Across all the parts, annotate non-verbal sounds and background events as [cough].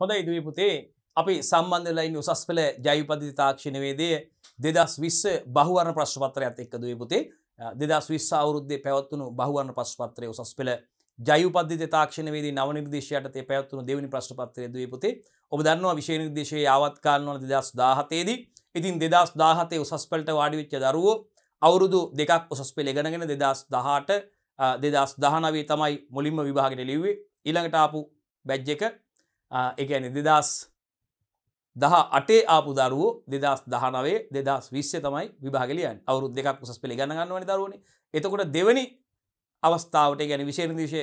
හොඳ ඉදුවේ පුතේ අපි සම්බන්ධලයින් උසස් පෙළ ජයවිපති තාක්ෂණවේදය දෙදස් විස්ස බහුවරණ ප්‍රශ්පත්‍රයක්ත් එක්ක දුවේ පුතේ දෙදස් විස් අවුරුද්දේ පැවත්වුණු බහුවරණ ප්‍රශ්පත්‍රය උසස් පෙළ ජයුපද තාක්ෂණවේද නව නිර්දේශයටතේ පැවත්වුණු දෙවනි ප්‍රශ්පත්‍රය දුවේ පුතේ ඔබ දන්නවා විශෂය නිර්දේශයේ ආවත්කාරනවන දෙදස් දාහතේදී ඉතින් දෙදස් දාහතේ උසස් පෙල්ට වාඩිවිච්ච දරුවෝ අවුරුදු දෙකක් උසස් පෙළ එගෙනගෙන දෙදස් දහට දෙදස් දහනවේ තමයි මුලින්ම විභාගෙන ලිව්වේ ඉළඟට ආපු බැජ්ජක එකන දෙදස් දහ අටේ ආපු දරුවෝ දෙදස් දහනවේ දෙදස් විශ්‍ය තමයි විභාගලියන් අවුරු දෙකක් උසස් පිළි ගණගන්නවන දරුවන එතකොට දෙවනි අවස්ථාවට ගැන විශේරදිශය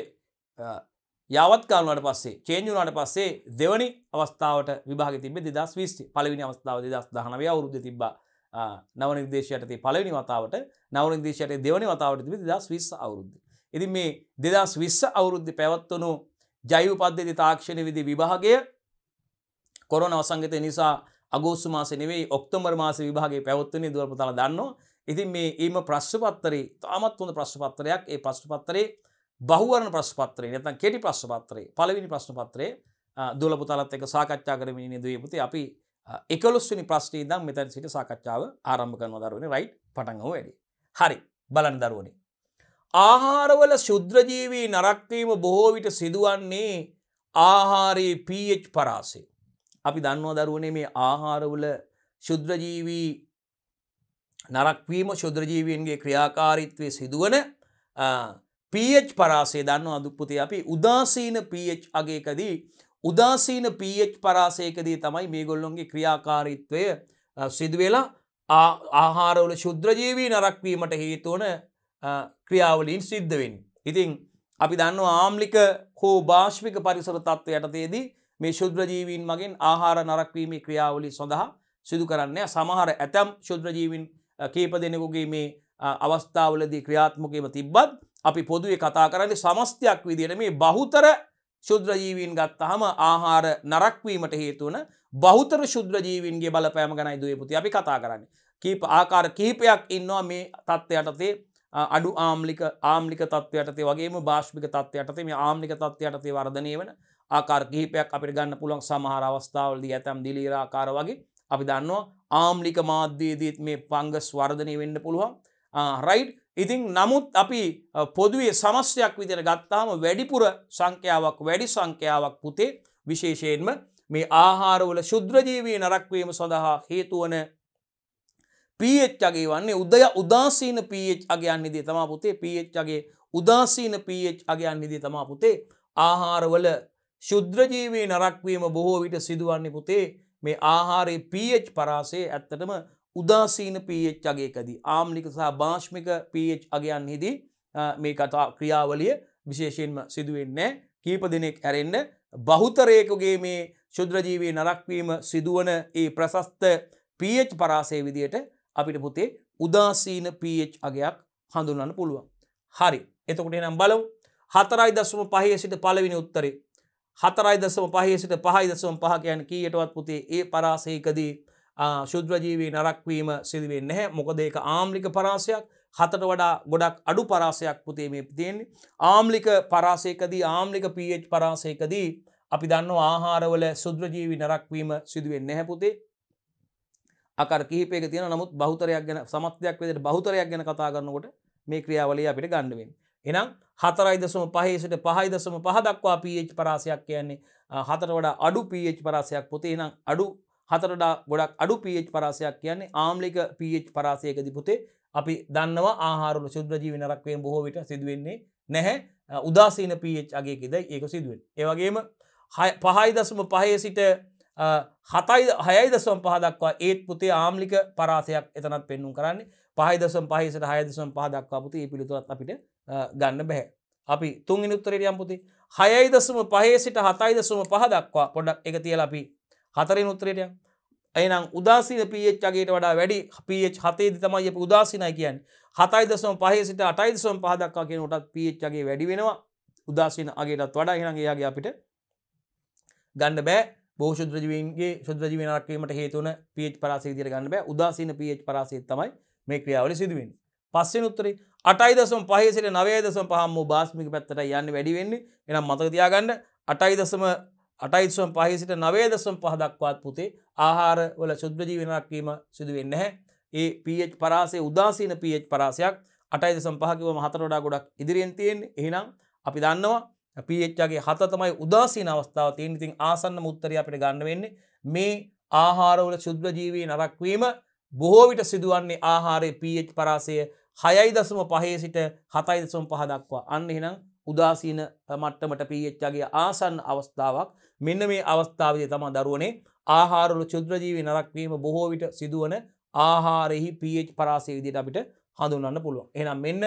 යවත් කාලුවට පස්සේ චේන්ජුනාට පස්සේ දෙවනි අවස්ථාවට විභාග තිබ දෙදස් විස්්‍ය පලවිනි අවස්ථාව දෙදස් දහනවේ අවුරුද්ධ තිබා නවනිර්දේශයටති පලවිනි වතාවට නවනිර්දේශයට දෙවනි වතාවට තිබ දෙදස් විස්ස අවුරුද්ධ. ඉතින් මේ දෙදස් විස්ස අවුරුද්ධ පැවත්වනු ජෛව පද්ධති තාක්ෂණ විදි විභාගය කොරන අවසංගතය නිසා අගෝස්තු මාසනෙවෙයි ඔක්තොමර් මාස විභාගේ පැවත්වනි දුවපතල දන්නවා ඉතින් මේ ඒම ප්‍රශ්පත්තරේ තාමත් වොඳ ප්‍රශ්පත්තරයක් ඒ ප්‍රශ්පත්තරේ බහුවරණ ප්‍රශ්පත්‍රේ නැතන් කෙටි ප්‍රශ්පත්‍රේ පලවිනි ප්‍රශ්පත්‍රේ දුලපුතලත් එක සාකච්ඡා කරමිනි දයපුති අපි එකලොස්වනි ප්‍රශ්ටී දම් මෙතැන් සිට සාකච්ඡාව ආරම්භ කරන දරුවන රයි් පටඟව වැඩි හරි බලන් දරුවනේ ආහාරවල ශුද්‍රජීවී නරක්වීම බොහෝ විට සිදුවන්නේ ආහාරයේ පH පරාසේ. අපි දන්නවා දරුවනේ මේ ආහාරවල ශුද්‍රජීවී නරක්වීම ශුද්‍රජීවීන්ගේ ක්‍රියාකාරීත්වය සිදුවන පH පරාසේ දන්න අදුපපුතේ අපි උදාසීන පH අගේකදී උදාසීන පH පරාසයකදී තමයි මේ ගොල්ලොන්ගේ ක්‍රියාකාරීත්වය සිදුවෙලා ආහාරවල ශුද්‍රජීවී නරක්වීමට හේතුවන ක්‍රියාවලින් සිද්ධ වෙන්. ඉතිං අපි දන්න ආම්ලික හෝ භාෂ්මික පරිසර තත්ත්ව යටතේදී මේ ශුද්‍රජීවීන් මගින් ආහාර නරක්වීමේ ක්‍රියාවලි සඳහා සිදු කරන්නේ සමහර ඇතැම් ශුද්‍රජීවින් කීප දෙනෙකුගේ මේ අවස්ථාවලදී ක්‍රියාත්මකම තිබ්බත් අපි පොදුවේ කතා කරන්නේ සමස්තයක් විදියට මේ බහුතර ශුද්‍රජීවීන් ගත්තහම ආහාර නරක්වීමට හේතුවන බහුතර ශුද්‍රජීවීන්ගේ බලපෑම ගැනයි දුවපුති අපි කතා කරන්න. කීප ආකාර කීපයක් ඉන්නවා මේ තත්ත්වයටතේ අඩු ආම්ලික ආම්ලික තත්වයටතේ වගේම භාෂ්ික තත්වයටතේ මේ ආම්ලික තත්වයටතේ වර්ධනය වන ආකාර කිහිපයක් අපිට ගන්න පුළුවන් සමහර අවස්ථාවලදී ඇතැම් දිලීරාකාර වගේ අපි දන්නවා ආම්ලික මාධ්‍යයේදීත් මේ පංගස් වර්ධනය වෙන්න පුළුවන් රයිට් ඉතින් නමුත් අපි පොදුවේ සමස්යක් විදිර ගත්තාම වැඩිපුර සංඛ්‍යාවක් වැඩි සංඛ්‍යාවක් පුතේ විශේෂයෙන්ම මේ ආහාරවල ශුද්‍රජීවී නරක්වීම සඳහා හේතුවන පH අගේ වන්නේ උදය උදාසීන පH අගයන් නිදී තමා පුතේ පH අගේ උදාසීන පH අගයන් නිදී තමා පුතේ ආහාරවල ශුද්‍රජීවී නරක්වීම බොහෝ විට සිදුවන්නේ පුතේ මේ ආහාරයේ පH පරාසය ඇත්තටම උදාසීන පH අගේකදී ආම්ලික සහ භාෂ්මික පH අගයන් හිදී මේ කතා ක්‍රියාවලිය විශේෂයෙන්ම සිදුවෙන්නේ කීප දෙනෙක් ඇරෙන්න බහුතරයකුගේ මේ ශුද්‍රජීවී නරක්වීම සිදුවන ඒ ප්‍රසස්ත පH පරාසය විදියට අපිට පුතේ උදාසීන පH අගයක් හඳුන්න්න පුළුවන්. හරි එතකොට නම් බලම් හතරයි දස්සම පහය සිට පලවිනි උත්තරේ හතරයි දසම පහය සිට පහයි දසම පහ කියයන් කීයටවත් පුතේ ඒ පරාසයකදී ශුද්‍රජීවී නරක්වීම සිදුවෙන් නැහැ මොකදේක ආම්ලික පරාසයක් හතට වඩා ගොඩක් අඩු පරාසයක් පුතේ මේ තියෙන්නේ ආම්ලික පරාසයකදී ආම්ලික පH පරාසයකදී අපි දන්න ආහාරවල සුද්‍රජීවි නරක්වීම සිදුවෙන් නැහැපුතේ අකර කිහිපයක තියෙන නමුත් බහුතරයක් ගැන සමත්වයක් විදිහට බහුතරයක් ගැන කතා කරනකොට මේ ක්‍රියාවලිය අපිට ගන්න වෙන්නේ. එහෙනම් 4.5 සිට 5.5 දක්වා pH පරාසයක් කියන්නේ හතර වඩා අඩු pH පරාසයක් පොතේ එහෙනම් අඩු හතරට ගොඩක් අඩු pH පරාසයක් කියන්නේ ආම්ලික pH පරාසයකදී පුතේ අපි දන්නවා ආහාරවල ශුද්ධ ජීව නරකයෙන් බොහෝ විට සිදුවෙන්නේ නැහැ උදාසීන pH අගයකදී ඒක සිදුවෙන්නේ. ඒ වගේම 5.5 සිට හතයි හයයි දසම් පහදක්වා ඒත් පුතේ ආම්ලික පරාසයක් එතනත් පෙන්නුම් කරන්නේ පහයි දසම් පහහිසට හය දසම් පහදක්වා පුති ඒ පිළිතුරත් අපිට ගන්න බැහැ. අපි තුන්ගනි උත්තරයට යම් පුති හයයි දසම පහේ සිට හතයි දසම පහදක්වා පොඩක් එක තියල අපි හතරින් උත්තරයට යම්. එනම් උදාසින පියච්චගේට වඩා වැඩි පියච් හතේද තමයි අප උදාසිනයි කියන් හතයි දසම පහසිට අටයිදසම පහදක්වා කියෙන ටත් පියච්චගේ වැඩි වෙනවා උදාසින අගේටත් වඩා හෙනගේයාගේ අපිට ගණ්ඩ බෑ බෝ ශුද්‍රජීවීන්ගේ ශුද්‍රජීවී නාට්‍යීමට හේතුවන pH පරාසය විදිහට ගන්න බෑ. උදාසීන pH පරාසය තමයි මේ ක්‍රියාවලිය සිදු වෙන්නේ. පස්වෙනි උත්තරේ 8.5 සිට 9.5ම වූ බාස්මික පැත්තට යන්නේ වැඩි වෙන්නේ. එහෙනම් මතක තියාගන්න 8. අටයිස්වම් පහහි සිට නවේදස්වම් පහදක්වාත් පුතේ ආහාරවල ශුද්‍රජීවනක්වීම සිදුවෙන් නැහැ. ඒ පH පරාසේ උදාසීන පH පරාසයක් අටයිදසම් පහකිව මහතරොඩා ගොඩක් ඉදිරියෙන් තියෙන් එහිනම් අපි දන්නවා පච්චගේ හත තමයි උදාසීන අවස්ථාව තියෙන ඉතින් ආසන්න මුත්තරය අපිට ගන්න වෙන්නේ මේ ආහාරවල ශුද්‍ර ජීවී නරක්වීම බොහෝ විට සිදුවන්නේ ආහාරයේ පH පරාසය හයයි දසම පහේ සිට හතයි දසම පහ දක්වා අන්න එහෙනම් උදාසීන මට්ටමට පීච්චගේ ආසන්න අවස්ථාවක් මෙන්න මේ අවස්ථාවදය තම දරුවනේ ආහාරලු චුද්‍රජීවි නරක්වීම බොහෝ විට සිදුවන ආහාරෙහි පH පරාසය විදිට අපිට හඳුන්න පුළුවන් එනම් මෙන්න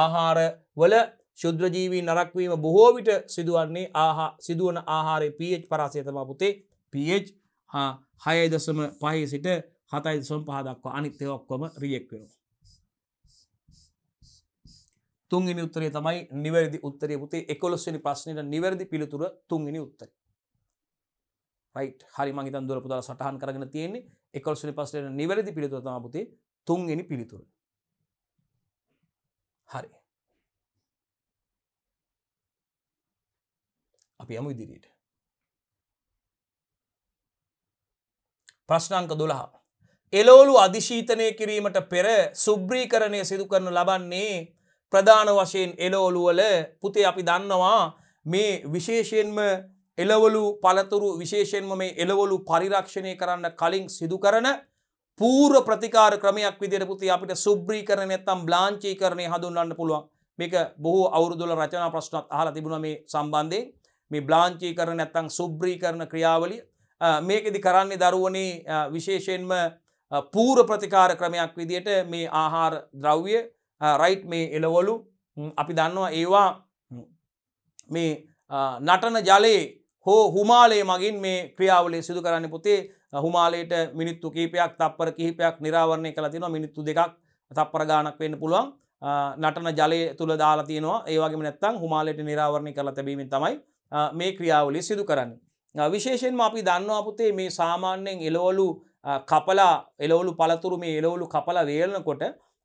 ආහාර වල ශුද්‍රජීවී නරක්වීම බොහෝ විට සිදුවන්නේ ආහා සිදුවන ආහාරය පH පරාසය තමා පුතේ පH හයයි දසම පහහි සිට හතයි දසම් පහදක්වා අනිත් එවක්වම රියෙක් වෙන. තුන්ගනි උත්තරේ තමයි නිවැරදි උත්තරය පුතේ එකොලොස්සනි ප්‍රශ්නයට නිවැරදි පිළිතුර තුන්ගනි උත්තර. හරි මහිතන් දුර පුදල සටහන් කරගෙන තියෙන්නේ එකොලසනි පස්සට නිවැරදි පිළිතුර තම පුතේ තුන්ගනි පිළිතුර. හරි. අපි යමු ඉදිරියට ප්‍රශ්නංක දුළහා එලෝලු අධිශීතනය කිරීමට පෙර සුබ්‍රීකරණය සිදු කරනු ලබන්නේ ප්‍රධාන වශයෙන් එලෝලුවල පුතේ අපි දන්නවා මේ විශේෂයෙන්ම එලවලු පළතුරු විශේෂයෙන්ම මේ එලවලු පරිරක්ෂණය කරන්න කලින් සිදු කරන පූර්ව ප්‍රතිකාර ක්‍රමයක් විදිහට පුතේ අපිට සුබ්‍රීකරණය නැත්නම් බ්ලාන්චීකරණය හඳුන්වන්න පුළුවන්. මේක බොහෝ අවුරුදුවල රචනා ප්‍රශ්නත් අහලා තිබුණා මේ සම්බන්ධයෙන්. මේ බ්ලාංචී කරන ඇත්තං සුබ්‍රී කරන ක්‍රියාවලිය මේකෙදි කරන්නේ දරුවනේ විශේෂයෙන්ම පූර ප්‍රතිකාර ක්‍රමයක් විදියට මේ ආහාර ද්‍රව්‍ය රයිට් මේ එලවලු අපි දන්නවා ඒවා මේ නටන ජලයේ හෝ හුමාලයේ මගින් මේ ක්‍රියාවලේ සිදු කරන්න පුතේ හුමාලයට මිනිත්තු කීපයක් තප්පර කිහිපයක් නිරාවරණය කළ තිනවා මිනිත්තු දෙකක් තප්පර ගානක් වෙන්න පුළුවන් නටන ජලය තුළ දාලා තියෙනවා ඒවගේම නැත්තං හුමාලයට නිරාවරණය කළ තැබීමෙන් තමයි මේ ක්‍රියාවලි සිදු කරන්න. විශේෂෙන්ම අපි දන්නවාපුතේ මේ සාමාන්‍යයෙන් එලෝලු කපලා එලවලු පළතුරු මේ එලවලු කපලා වේලනකොට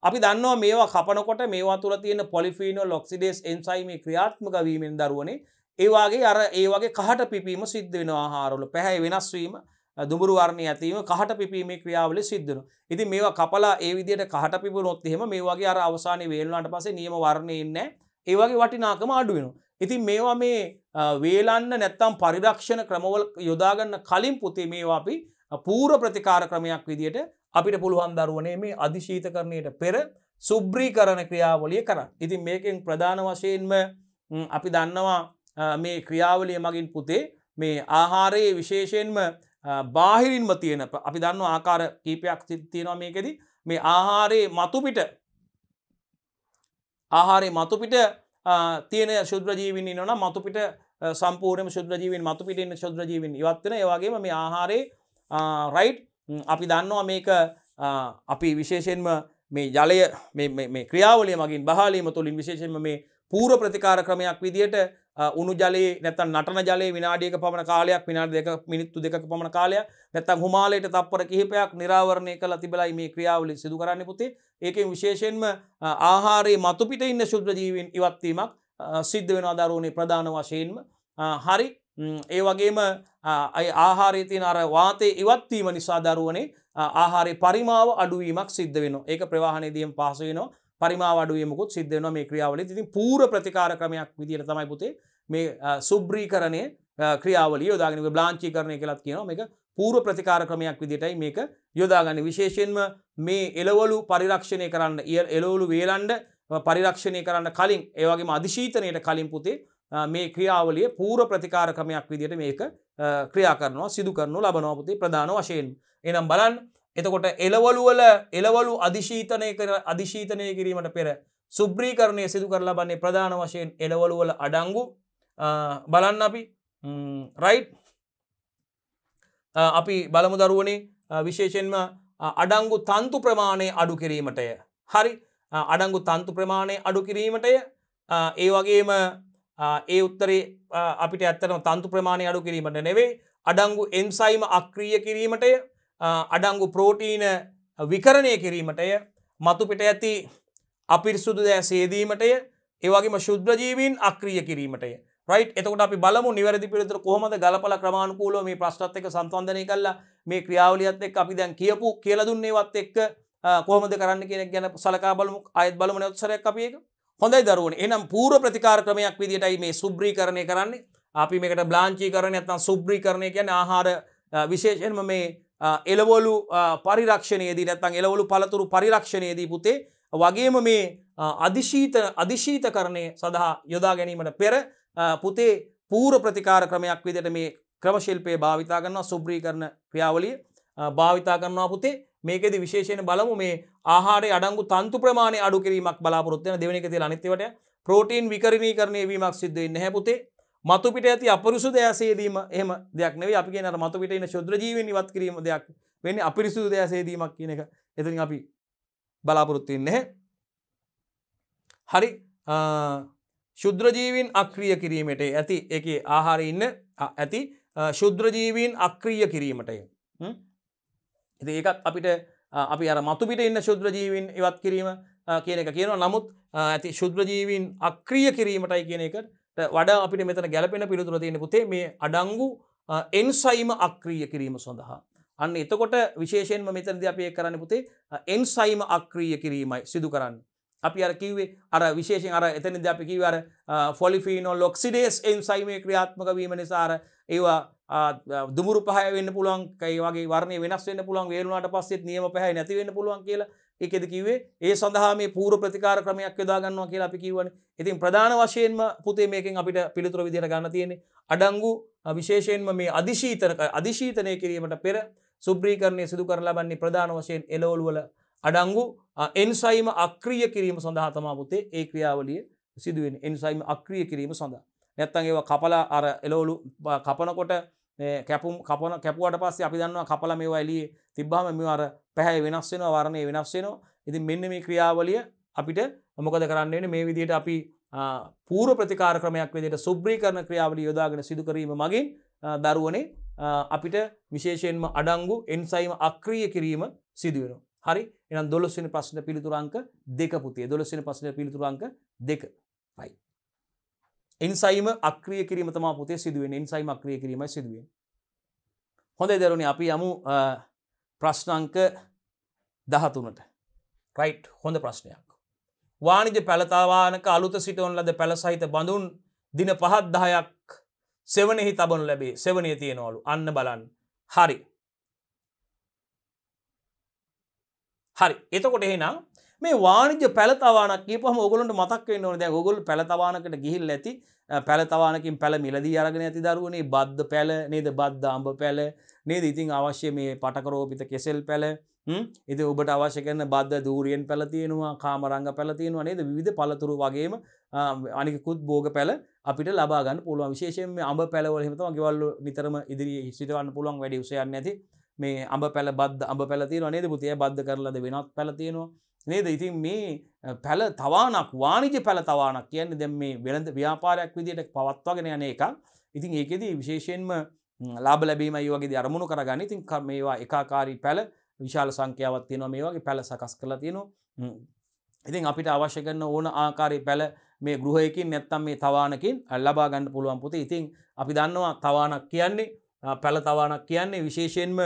අපි දන්නවා මේවා කපනකොට මේවා තුළ තියෙන පොලිෆීනෝ ලොක්සිඩේස් එන්සයි මේ ක්‍රියාත්මක වීමෙන් දරුවනේ ඒවාගේ අර ඒ වගේ කහට පිපීම සිද්ධ වෙන ආහාරවල පැහැ වෙනස්වීම දුඹරුවරණය ඇතිීම කහට පිපීමේ ක්‍රියාවලි සිද්ධන. ඉති මේවා කපලා ඒ විදියට කහට පිපුණොත් එහෙම මේ වගේ අර අවසානය වේලනට පසේ නියම වර්ණයන්න ඒවගේ වටිනාකම අඩුවෙන. ඉතින් මේවා මේ වේලන්න නැත්තම් පරිරක්ෂණ ක්‍රමවල යොදාගන්න කලින් පුතේ මේවා අපි පූර ප්‍රතිකාර ක්‍රමයක් විදියට අපිට පුළුවන් දරුවනේ මේ අධිශීත කරණයට පෙර සුබ්‍රී කරන ක්‍රියාවලිය කර. ඉතින් මේකෙන් ප්‍රධාන වශයෙන්ම අපි දන්නවා මේ ක්‍රියාවලිය මගින් පුතේ මේ ආහාරයේ විශේෂයෙන්ම බාහිරින්ම තියෙන අපි දන්න ආකාර කීපයක් තියෙනවා මේකෙදී මේ ආහාරයේ මතුපිට ආහාරයේ මතුපිට තියෙන ශුද්‍රජීවින් ඉන්නවන මතුපිට සම්පූර්ම ශුද්‍රජීවින් මතුපිටන්න ශුද්‍රජීවින් ඉවත්වන ඒවාගේම මේ ආහාරේ රයිට් අපි දන්නවා මේක අපි විශේෂෙන්ම මේ ජලය ක්‍රියාවලය මගින් බාලීම තුළින් විශේෂෙන්ම මේ පූර ප්‍රතිකාර ක්‍රමයක් විදියට උුණු ජලයේ නැතන් නටන ජලය විනාඩියක පමණ කාලයක් විනාඩ දෙක මිනිත්තු දෙක පමණ කාලය නැත්තන් හුමාලයට තප්පර කිහිපයක් නිරාවරණය කළ තිබලයි මේ ක්‍රියාවලි සිදු කරන්න පුතේ ඒකෙන් විශේෂෙන්ම ආහාරයේ මතුපිට ඉන්න ශුද්‍රජීවන් ඉවත්වීමක් සිද්ධ වෙන අදරුණේ ප්‍රධාන වශයෙන්ම හරි ඒ වගේම අය ආහාරය තියන අර වාතය ඉවත්වීම නිසා දරුවනේ ආහාරය පරිමාව අඩුවීමක් සිද්ධ වෙන ඒක ප්‍රවාහනයදීම පහසුවෙන පරිමාව අඩුවීමකුත් සිද්ධ වෙන මේ ක්‍රියාවල ඉතින් පූර ප්‍රතිකාර ක්‍රමයක් විදිර තමයි පුතේ මේ සුබ්‍රීකරණය ක්‍රියාවල යෝදාගනික බ්ලාංචිකරණය කළත් කියනවා මේක පූර්ව ප්‍රතිකාර ක්‍රමයක් විදිටයි මේක යොදාගන්න විශේෂෙන්ම මේ එලවලු පරිරක්ෂණය කරන්න ඉ එලවලු වේලන්ඩ පරිරක්ෂණය කරන්න කලින් ඒවගේම අධිශීතනයට කලින් පුතේ මේ ක්‍රියාවලිය පූර ප්‍රතිකාර ක්‍රමයක් විදිට මේක ක්‍රියා කරනවා සිදු කරනු ලබනවපති ප්‍රධාන වශයෙන් එනම් බලන් එතකොට එලවලුවල එලවලු අධිශීතනය කර අධිශීතනය කිරීමට පෙර සුබ්‍රීකරණය සිදු කර ලබන්නේ ප්‍රධාන වශයෙන් එලවලුවල අඩංගු බලන්න අපි රයි් අපි බලමු දරුවනේ විශේෂෙන්ම අඩංගු තන්තු ප්‍රමාණය අඩු කිරීමටය හරි අඩංගු තන්තු ප්‍රමාණය අඩු කිරීමටය ඒ වගේම ඒ උත්තරේ අපිට ඇත්තන තන්තු ප්‍රමාණය අඩු කිරීමට නෙවේ අඩංගු එන්සයිම අක්‍රිය කිරීමටය අඩංගු ප්‍රෝටීන විකරණය කිරීමටය මතුපිට ඇති අපිරිසුදු දෑ සේදීමටය ඒවගේම ශුද්‍රජීවීන් අක්‍රිය කිරීමටය රයිට් එතකොට අපි බලමු නිවැරදි පිළිතුර කොහොමද ගලපලා ක්‍රමානුකූලව මේ ප්‍රශ්නත් එක්ක සංසන්දනය කළා මේ ක්‍රියාවලියත් එක්ක අපි දැන් කියපු කියලා දුන්නේවත් එක්ක කොහොමද කරන්න කියන ගැන සලකා බලමු අයත් බලමු නැවත සැරයක් අපි ඒක හොඳයි දරුවනේ එහෙනම් පූර්ව ප්‍රතිකාර ක්‍රමයක් විදියටයි මේ සුබ්‍රීකරණය කරන්නේ අපි මේකට බ්ලාංචීකරණය නැත්නම් සුබ්‍රීකරණය කියන්නේ ආහාර විශේෂයෙන්ම මේ එළවලු පරිරක්ෂණයේදී නැත්නම් එළවලු පළතුරු පරිරක්ෂණයේදී පුතේ වගේම මේ අධිශීත අධිශීතකරණය සඳහා යොදා ගැනීමට පෙර පුතේ පූර ප්‍රතිකාර ක්‍රමයක් විදිට මේ ක්‍රමශිල්පය භාවිතා කරනවා සුබ්‍රී කරන ක්‍රියාවලිය භාවිතා කරනවා පුතේ මේකෙද විශේෂයෙන් බලමු මේ ආහාර අඩංගු තන්තු ප්‍රමාණය අඩු කිරීමක් බලාපොරොත්වයන දෙවනික තිල අනිතිවට ප්‍රෝටීන් විකරණී කරණය වීමක් සිද්ධවෙන්න හැපුතේ මතුපිට ඇති අපරිසුද ඇසේදීම එහම දෙයක් නෙවේ අපි කියන මතුපිට එන ශුද්‍රජීවෙන් ඉවත් කිරීම දෙයක් වෙන්න අපිරිසුද ඇසේදීමක් කියන එක එතින් අපි බලාපොරොත්තින්නේ හරි ශුද්‍රජීවින් අක්‍රිය කිරීමට ඇති එක ආහාරඉන්න ඇති ශුද්‍රජීවීන් අක්‍රිය කිරීමටය ඉති ඒකත් අපිට අපි අර මතුපිට ඉන්න ශුද්‍රජීවින් ඉවත් කිරීම කියන එක කියනවා නමුත් ඇති ශුද්‍රජීවින් අක්‍රිය කිරීමටයි කියන එකට වඩ අපිට මෙතන ගැලපෙන පිළිතුර තියෙන පුතේ මේ අඩංගු එන්සයිම අක්‍රිය කිරීම සඳහා අන්න එතකොට විශේෂයෙන්ම මෙතනද අපේ කරන්න පුතේ එන්සයිම අක්‍රිය කිරීමයි සිදු කරන්න අපි අර කිව්වේ අර විශේෂෙන් අර එතනද අපි කිව අර ෆොලිෆීනෝ ලොක්සිඩේස් එන්සයිමේ ක්‍රියාත්මක වීම නිසාර ඒවා දුමුරු පහය වෙන්න පුළුවන් ඒ වගේ වර්ණය වෙනස් වෙන්න පුළුවන් වේලුණාට පස්සෙත් නියම පහය නැති වෙන්න පුළුවන් කියලා ඒකෙද කිව්වේ ඒ සඳහා මේ පූර්ව ප්‍රතිකාර ක්‍රමයක් යොදා ගන්නවා කියලා අපි කියවනේ. ඉතින් ප්‍රධාන වශයෙන්ම පුතේ මේකෙන් අපිට පිළිතුර විදිහට ගන්න තියෙන්නේ අඩංගු විශේෂයෙන්ම මේ අදිශීතන අදිශීතනය කිරීමට පෙර සුබ්‍රීකරණය සිදු කරලා ලබන්නේ ප්‍රධාන වශයෙන් එළවලු වල අඩංගු එන්සයිම අක්‍රිය කිරීම සඳහා තමා පුතේ ඒ ක්‍රියාවලිය සිදුවෙන් එන්සයිම අක්‍රිය කිරීම සඳහා නැත්තන් ඒවා කපලා අර එලෝලු කපනකොට කැපුම් කපන කැපුවට පස්සේ අපි දන්නවා කපල මේවා එලිය තිබ්බාම මේ අර පැහැ වෙනස් වෙනවා වර්ණය වෙනස් වෙනවා ඉතින් මෙන්න මේ ක්‍රියාවලිය අපිට මොකද කරන්න වෙන්නේ මේ විදිහට අපි පූර්ව ප්‍රතිකාර ක්‍රමයක් විදිහට සුබ්‍රීකරණ ක්‍රියාවලිය යොදාගෙන සිදු කිරීම මගින් දරුවනේ අපිට විශේෂයෙන්ම අඩංගු එන්සයිම අක්‍රිය කිරීම සිදු වෙනවා හරි එනම් දොළොස්වෙනි ප්‍රශ්න පිළිතුරු අංක දෙක පුතේ දොළොස්වෙනි ප්‍රශ්න පිළිතුරු අංක දෙක right එන්සයිම අක්‍රිය කිරීම තමයි පුතේ සිදුවෙන්නේ එන්සයිම අක්‍රිය කිරීමයි සිදුවෙන්නේ හොඳයි දරුවනේ අපි යමු ප්‍රශ්න අංක 13ට right හොඳ ප්‍රශ්නයක් වාණිජ පැලතාවානක අලුත සිටවන ලද පැල සහිත බඳුන් දින පහත් 10ක් සෙවණෙහි තබනු ලැබේ සෙවණේ තියනවලු අන්න බලන්න හරි හරි එතකොට එහෙනම් මේ වානිජ්‍ය පැළතවානක් කියපහම ඔගලන්ට මතක් වෙන්න ඕනේ දැන් ඔයගොල්ලෝ පැළතවානකට ගිහිල්ලා ඇති පැළතවානකින් පැළ මිලදී අරගෙන ඇති දරුවනේ බද්ද පැළ නේද බද්ද අඹ පැළ නේද ඉතින් අවශ්‍ය මේ පටකරෝපිත කෙසෙල් පැළ ඉති ඔබට අවශ්‍ය කරන බද්ධ දූරියෙන් පැළ තියෙනවා කාමරංග පැළ තියෙනවා නේද විධ පළතුරු වගේම අනිකුත් බෝග පැළ අපිට ලබාගන්න පුළුවන් විශේෂයෙන් අඹ පැළවල හිමතම ගෙවල්ල නිතරම ඉදිරි සිටවන්න පුළුවන් වැඩි උසයන්න ඇති මේ අඹ පැල බද්ධ අඹ පැලතින නේද පුතිය බද්ධ කරලද වෙනත් පැලතියනවා නේද ඉතින් මේ පැල තවානක් වානිජ පැල තවානක් කියන්නේ දැම් මේ වෙළඳ ව්‍යාපාරයක් විදියට පවත්වාගෙන යන එකක් ඉතින් ඒකෙදී විශේෂයෙන්ම ලාබ ලැබීමයි වගේ අරමුණු කරගන්න ඉතින් මේවා එකකාරී පැල විශාල සංඛ්‍යාවත් තියෙනවා මේ වගේ පැල සකස් කරලා තියෙනවා ඉතින් අපිට අවශ්‍ය කරන ඕන ආකාරයේ පැල මේ ගෘහයකින් නැත්තම් මේ තවානකින් ලබා ගන්න පුළුවන් පුතේ ඉතින් අපි දන්නවා තවානක් කියන්නේ පැල තවානක් කියන්නේ විශේෂයෙන්ම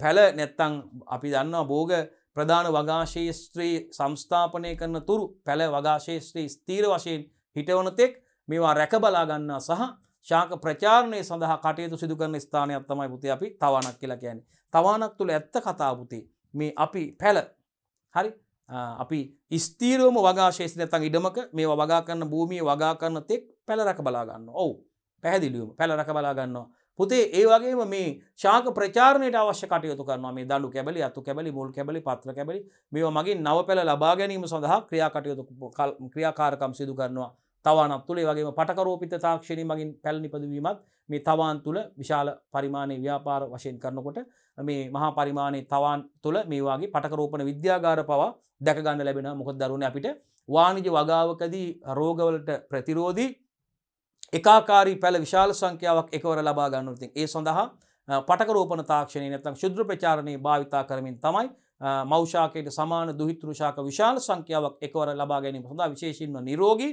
පැල නැත්තං අපි දන්නවා බෝග ප්‍රධාන වගාශේෂත්‍රී සංස්ථාපනය කරන තුරු පැළ වගාශේෂත්‍රී ස්තීර වශයෙන් හිටවනතෙක් මේවා රැකබලාගන්නා සහ ශාක ප්‍රචාරණය සඳහා කටයුතු සිදුකරන ස්ථානයක් තමයි පුති අපි තවානක් කියලා කියන්නේ. තවානක් තුළ ඇත්ත කතාපුති මේ අපි පැළ හරි අපි ස්තීරෝම වගාශේෂ නැතන් ඉඩමක මේ වගා කරන්න භූමිය වගා කරන තෙක් පැළ රැක බලාගන්න ඔවු පැහැදිලියීම පැළ රැක බලාගන්නවා පුතේ ඒ වගේම මේ ශාක ප්‍රචාරණයට අවශ්‍ය කටයුතු කරනවා මේ දළු කැබලි අතු කැබලි මුල් කැබලි පත්‍ර කැබලි මේවා මගේ නව පැළ ලබා ගැනීම සඳහා ක්‍රියාකටයුතු ක්‍රියාකාරකම් සිදු කරනවා තවානක් තුළේ වගේම පටකරෝපිත තාක්ෂණය මගින් පැල් නිපදවීමත් මේ තවාන් තුළ විශාල පරිමාණය ව්‍යාපාර වශයෙන් කරනකොට මේ මහා පරිමාණය තවාන් තුළ මේවාගේ පටකරෝපන විද්‍යාගාර පවා දැකගන්න ලැබෙන මොකද දරුණ අපිට වානිජ වගාවකදී රෝගවලට ප්‍රතිරෝධී එකාකාරී පැළ විශාල සංඛ්‍යාවක් එකවර ලබා ගන්න ඉතින් ඒ සඳහා පටකරෝපන තාක්ෂණය නැත්නම් ශුද්‍ර ප්‍රචාරණයේ භාවිතා කරමින් තමයි මෞෂාකයට සමාන දුහිතෘ ශාක විශාල සංඛ්‍යාවක් එකවර ලබා ගැනීම සඳහා විශේෂයෙන්ම නිරෝගී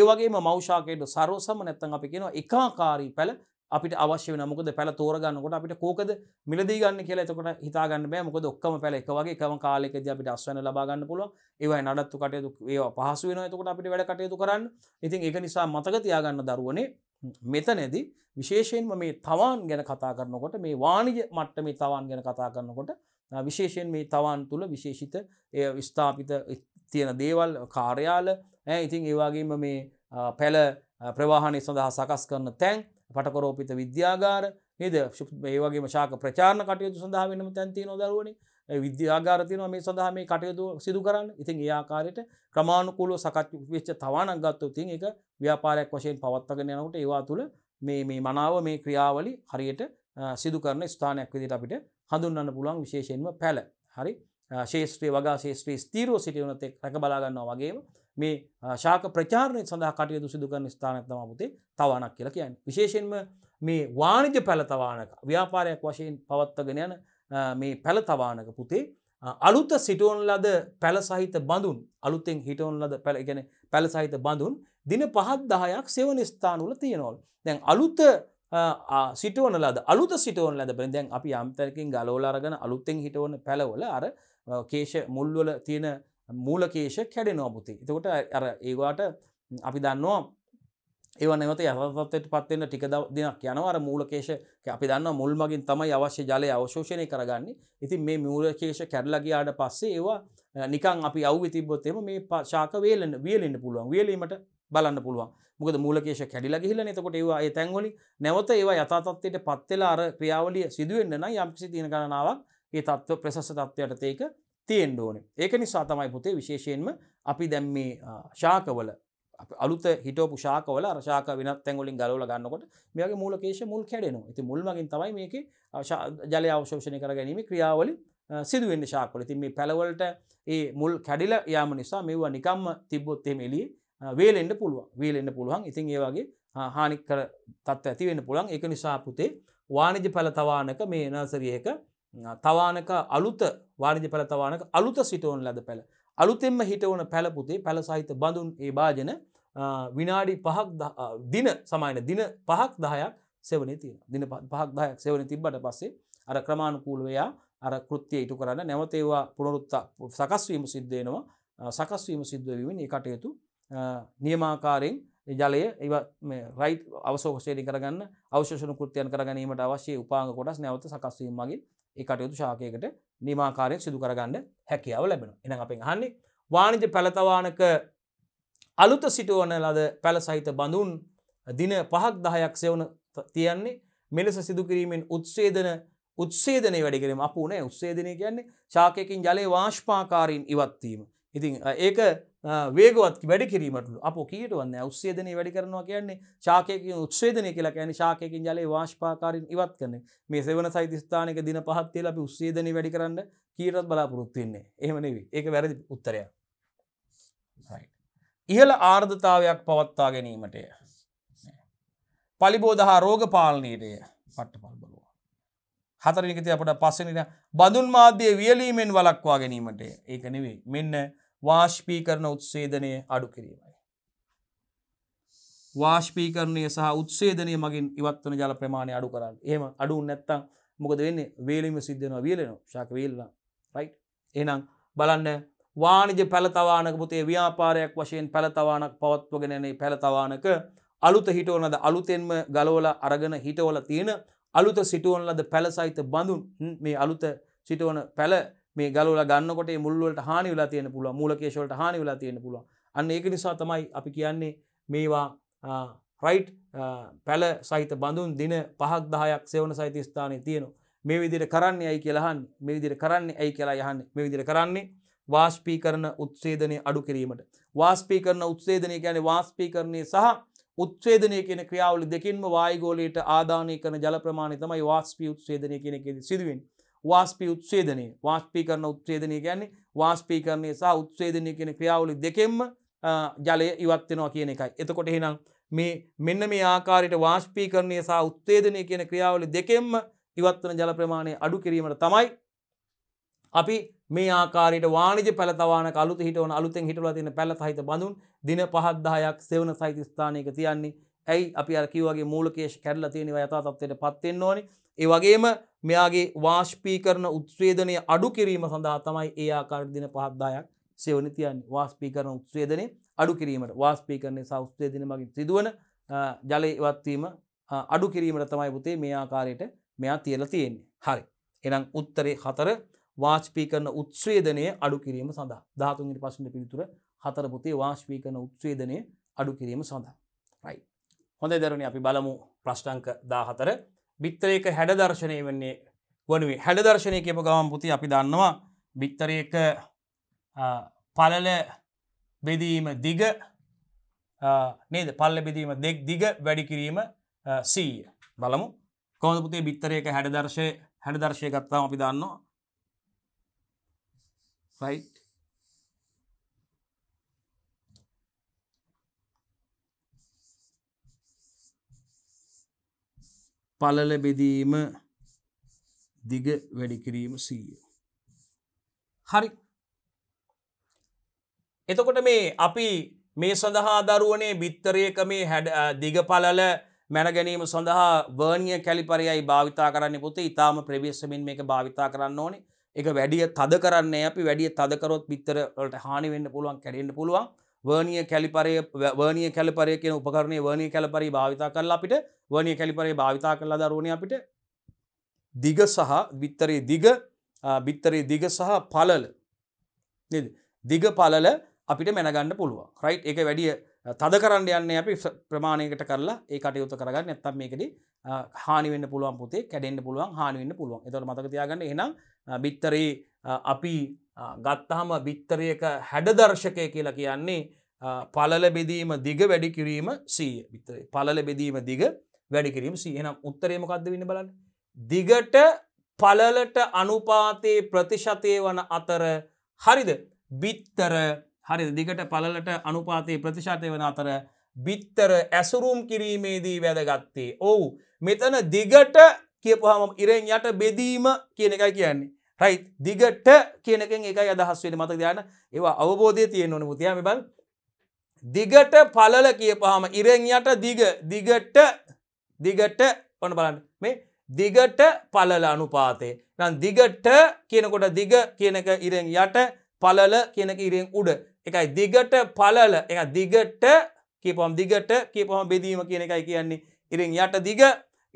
ඒ වගේම මෞෂාකයට සර්වසම නැත්නම් අපි කියනවා එකාකාරී පැළ අපිට අවශ්‍ය වෙන මොකද පැල තෝරගන්නකොට අපිට කෝකද මිලදී ගන්න කියලා එතකොට හිතාගන්න බෑ මොකද ඔක්කොම පැල එක වගේ එකම කාලෙකදී අපිට අස්වැන්න ලබා ගන්න පුළුවන් ඒවයි නඩත්තු කටයුතු ඒවා පහසු වෙනවා එතකොට අපිට වැඩ කටයුතු කරන්න ඉතින් ඒක නිසා මතක තියාගන්න දරුවනේ මෙතනැදි විශේෂයෙන්ම මේ තවන් ගැන කතා කරනකොට මේ වාණිජ මට්ට මේ තවන් ගැන කතා කරනකොට විශේෂයෙන් මේ තවන් තුළ විශේෂිත ස්ථාපිත තියෙන දේවල් කාර්යාල ඉතින් ඒවාගේම මේ පැළ ප්‍රවාහණය සඳහා සකස් කරන තැන් පටකරෝපිත විද්‍යාගාර නද ඒවගේ ශාක ප්‍රචාණ කටයුතු සඳහා වෙනම තැන්ති නොදරුවන විද්‍යාගාරතියන මේ සඳහා මේ කටයුතු සිදු කරන්න ඉතින් ඒආකාරයට ක්‍රමාණුකූලෝ සකත් වෙච්ච තවානක් ගත්තු තින් එක ව්‍යාපාරයක් වශයෙන් පවත්වගෙන යනකට ඒවා තුළ මේ මනාව මේ ක්‍රියාවලි හරියට සිදු කරන ස්ථානයක් විදිට අපිට හඳුන්න්න පුළන් විශේෂයෙන්ම පැල හරි ශේෂත්‍රී වගා ශේෂත්‍රී ස්තීරෝ සිටියවනතෙක් රැක බලාගන්නවා වගේම මේ ශාක ප්‍රචාරණය සඳහා කටයුතු සිදුකරන ස්ථානයක් තම පුතේ තවානක් කියලා කියන්න. විශේෂයෙන්ම මේ වාණිජ පැළතවානක ව්‍යාපාරයක් වශයෙන් පවත්වගෙන යන මේ පැළතවානක පුතේ අලුත සිටෝන් ලද පැළ සහිත බඳුන් අලුතෙන් හිටෝන් ලද පැළ ගැන පැළ සහිත බඳුන් දින පහත් දහයක් සෙවන ස්ථානවල තියෙනවල් දැන් අලුත සිටෝන ලද අලුත සිටෝන ලද බෙන දැන් අපි අම්තරකින් ගලෝලාරගෙන අලුත්තෙන් හිටවන පැළවල අර කේෂ මුල්වල තියෙන මූලකේෂ කැඩෙනවා පුති. එතකොට අර ඒවාට අපි දන්නවා ඒව නැවත යහතත්වයට පත්වෙන්න ටික දෙනක් යනවර මූලකේෂ අපි දන්න මුල් මගින් තමයි අවශ්‍ය ජලය අවශෝෂණය කරගන්නේ ඉතින් මේ මූලකේෂ කැරලගයාට පස්සේ ඒවා නිකන් අපි අව් තිබොත්තෙම මේ පාශාක වේලෙන් වියලෙන්න්න පුළුවන් වියලීමට බලන්න පුළුවන් මොකද මූලකේෂ කැඩිල ගිහිල එතකොට ඒවා ඒ තැන්වලි නැවත ඒවා යථතත්වයට පත්වෙලා අර ක්‍රියාවලිය සිදුවෙන්න්න යම්කිසි තියෙන ගණනාවක් ඒ තත්ව ප්‍රසස්ස තත්වයට ඒක තියෙන්ඩ ඕනේ ඒක නිසා තමයි පුතේ විශේෂයෙන්ම අපි දැම් මේ ශාකවල අලුත හිටපු ශාකවල රශාක වෙන තැගලින් ගලවල ගන්නකොට මේගේ මූලකේශ මුල් කැඩෙනවා ඇති මුල්මගින් තමයි මේක ජලය අවශෝෂණය කර ගැනීම ක්‍රියාවලි සිදුවෙන්න්න ශාකල තින් මේ පැළවලට ඒ මුල් කැඩිල යාම නිසා මෙවා නිකම්ම තිබ්බොත්තේ මෙලි වේලෙන්ඩ පුළුව වේලෙන්න්න පුළුවන් ඉතින් ඒවාගේ හානිකර තත්ව ඇතිවෙන්න පුළන් එක නිසා පුතේ වානිජ පැලතවානක මේ නසරියක තවානක අලුත වාරිජ පැළ තවානක අලුත සිටවන ලද පැළ. අලුතෙම හිටවන පැළපුතේ පැළ සහිත බඳුන් ඒ භාජන විනාඩි පහක් දින සමයින දින පහක් දහයක් සෙවනේ තියෙන දින පහක් දහයක් සෙවන තිබ්බට පස්සේ අර ක්‍රමාණුකූලවයා අර කෘත්තිය ඉටු කරන්න නැවතේවා පුනරුත්ත සකස්වීම සිද්ධයනවා සකස්වීම සිද්ධවීම ඒ කටයුතු නියමාකාරයෙන් ජලය ඒ රයි් අවසෝෂේලි කරගන්න අවශෂණ කෘතියන් කරගනීමට අවශ්‍ය උපාග කොටස් නැවත සකස්වීමගේ ඒ කටයුතු ශාකයකට නිමාකාරයෙන් සිදු කරගන්න හැකියාව ලැබෙන එන අපෙන් අහන්නේ වාණිජ පැළතවානක අලුත සිටුවන ලද පැළ සහිත බඳුන් දින පහක් දහයක් සෙවන තියන්නේ මෙලෙස සිදුකිරීමෙන් උත්සේදන උත්සේදනය වැඩිකිරීම අප නෑ උත්සේදනය කියන්නේ ශාකයකින් ජලය වාශ්පාකාරීන් ඉවත්වීම ඉතින් ඒක වේගවත් වැඩි කිරීමටලු අප කීට වන්න උත්සේදනය වැඩි කරනවා කියන්නේ ශාකයකින් උත්සේදනය කියලා කියන ශාකයකින් ජලය වාශ්පාකාරින් ඉවත් කරන මේ සෙවන සයිතිස්ථානක දින පහත්තේ අපි උත්සේදනය වැඩි කරන්න කීරත් බලාපොරොත්තුවෙන්නේ එහෙමනෙවී ඒක වැරදි උත්තරය ඉහළ ආර්ධතාවයක් පවත්තා ගැනීමටය පලිබෝදහා රෝග පාලනීටය පට්ට පල් බලුව හතරනිකති අපට පස්සනිට බඳුන් මාධ්‍යය වියලීමෙන් වලක්වා ගැනීමට ඒක නෙවේ මෙන්න වාශ්පී කරන උත්සේදනය අඩු කිරීමයි. වාශ්පීකරණය සහ උත්සේදනය මගින් ඉවත්වන ජල ප්‍රමාණය අඩු කරන්න ඒම අඩු නැත්තං මොකද වෙන්නේ වේලීම සිද්ධනවා වියලෙන ශාක වෙල්ලා රයි් එනම් බලන්න වානිජ පැළතවානක පුතේ ව්‍යාපාරයක් වශයෙන් පැළතවානක් පවත්වගෙනනේ පැළතවානක අලුත හිටෝනද අලුතෙන්ම ගලෝල අරගෙන හිටවල තියෙන අලුත සිටුවන්ලද පැළසයිත බඳුන් මේ අලුත සිටුවන පැළ මේ ගලල ගන්නකොට මුල්ලට හානි වෙලා තියෙන පුළුව මූලකේශවලට හානි වෙලා තියෙන පුළුව අන්න ඒක නිසා තමයි අපි කියන්නේ මේවා රයිට් පැල සහිත බඳුන් දින පහක් දහයක් සෙවන සහිත ස්ථානය තියෙනවා මේ විදිර කරන්නේ ඇයි කියලාහන් මේ විදිර කරන්නේ ඇයි කියලා යහන්න මේ විදිර කරන්නේ වාස්පී කරන උත්සේදනය අඩු කිරීමට වාස්පී කරන උත්සේදනය ගැන වාස්පී කරණය සහ උත්සේදනය කියෙන ක්‍රියාවල දෙකින්ම වායගෝලයට ආධානය කරන ජල ප්‍රමාණය තමයි වාස්පී උත්සේදනය කියෙනෙ සිදුවෙන් වාස්පී උත්සේදනය වාස්පී කරන උත්සේදනය ගැන්නේ වාස්පී කරණය සහ උත්සේදනය කියෙන ක්‍රියාවලි දෙකෙන්ම ජලය ඉවත්වෙනවා කියන එකයි. එතකොට හෙනම් මේ මෙන්න මේ ආකාරයට වාස්පී කරණය සහ උත්තේදනය කියන ක්‍රියාවලි දෙකෙන්ම ඉවත්වන ජල ප්‍රමාණය අඩු කිරීමට තමයි අපි මේ ආකාරයට වාණිජ පැලතවාන කලුත හිටවන අලුතෙන් හිටවලා තියෙන පැල සහිත බඳුන් දින 5ක් 10ක් සෙවන සහිත ස්ථානයක තියන්නේ. ඇයි අපි අර කිව්වාගේ මූලකේෂ කැඩලා තියෙනවා යථා තත්ත්වයට පත් වෙන්න ඕනේ. ඒ වගේම මෙයාගේ වාශ්පීකරන උත්ස්වේදනය අඩු කිරීම සඳහා තමයි ඒ ආකාරයට දින පහක් 10ක් සෙවණ තියන්නේ. වාශ්පීකරන උත්ස්වේදනය අඩු කිරීමට වාශ්පීකරණය සහ උත්ස්වේදනය මගින් සිදුවන ජලය ඉවත් වීම අඩු කිරීමට තමයි පුතේ මේ ආකාරයට මෙයා තියලා තියෙන්නේ. හරි. එහෙනම් උත්තරේ 4 වාශ්පීකරන උත්ස්වේදනය අඩු කිරීම සඳහා. 13 වෙනි ප්‍රශ්නේ පිළිතුර 4 පුතේ වාශ්පීකරන උත්ස්වේදනය අඩු කිරීම සඳහා. රයිට්. හොඳයි දරුවනේ අපි බලමු ප්‍රශ්න අංක 14 බිත්තරයක හැඩදර්ශනය වන්නේ වනුවේ හැඩදර්ශනය කියපු ගමන් පුති අපි දන්නවා බිත්තරයක පලල බෙදීම දිග නේද පල්ල බෙදීම දෙක් දිග වැඩි කිරීම සීය බලමු කෝදපුතේ බිත්තරයක හැඩදර්ශය හැඩදර්ශය ගත්තාම අපි දන්නවා සයි් පලල බෙදීම දිග වැඩිකිරීම සීය. හරි එතකොට මේ අපි මේ සඳහා දරුවනේ බිත්තරයක මේ හැඩ දිග පලල මැනගැනීම සඳහා වර්ණිය කැලිපරයයි භාවිතා කරන්න පුතේ ඉතාම ප්‍රවේශමින් මේක භාවිතා කරන්න ඕනේ එක වැඩිය තද කරන්නේ අපි වැඩිය තදකරොත් බිත්තරලට හානි වෙන්න පුළුවන් කැඩෙන්න්න පුළුවන් වර්නිය කැලිපරය වර්නිය කැලපරය කියෙන උපකරණය වර්නිය කැලපරි භාවිතා කරලා අපිට වර්නිය කැලිපරේ භාවිතා කරලා දරුණ අපිට දිග සහ බිත්තරේ දිග බිත්තරේ දිග සහ පලල දිග පලල අපිට මැනගන්න පුළුව රයි් එක වැඩිය තද කරන්න යන්නේ අපි ප්‍රමාණයකට කරලා ඒ කටයුතු කරගන්න නැත්තම් මේකෙදි හානිවෙන්න පුළුවන් පුතේ කැඩෙන්න්න පුළුවන් හානිවෙන්න පුළුවන් එතට මතක තියාගන්න එනම් බිත්තරේ අපි ගත්තහම බිත්තරයක හැඩදර්ශකය කියලා කියන්නේ පලල බෙදීම දිග වැඩි කිරීම සීය බිත්තරේ පලල බෙදීම දිග වැඩි කිරීම සීහනම් උත්තරේමකක්ද වන්න බලන්න දිගට පලලට අනුපාතයේ ප්‍රතිශතය වන අතර හරිද බිත්තර හරි දිගට පලලට අනුපාතයේ ප්‍රතිශතය වන අතර බිත්තර ඇසුරුම් කිරීමේදී වැදගත්තේ ඔවු මෙතන දිගට කියපුහම ඉරෙන් යට බෙදීම කියන එකයි කියන්නේ රයි දිගට කියනකින් එක අදහස් වෙන මත දයන ඒවා අවබෝධය තියෙන ඕන මුතියම බල දිගට පලල කියපහම ඉරෙන්යට දිග දිගට දිගට ඔන්න බලන්න මේ දිගට පලල අනුපාතේ නම් දිගට කියනකොට දිග කියනක ඉරෙන් යට පලල කියනක ඉරෙන් උඩ එකයි දිගට පලල එක දිගට කියපම් දිගට කියපම බෙදීම කියන එකයි කියන්නේ ඉරෙන් යට දිග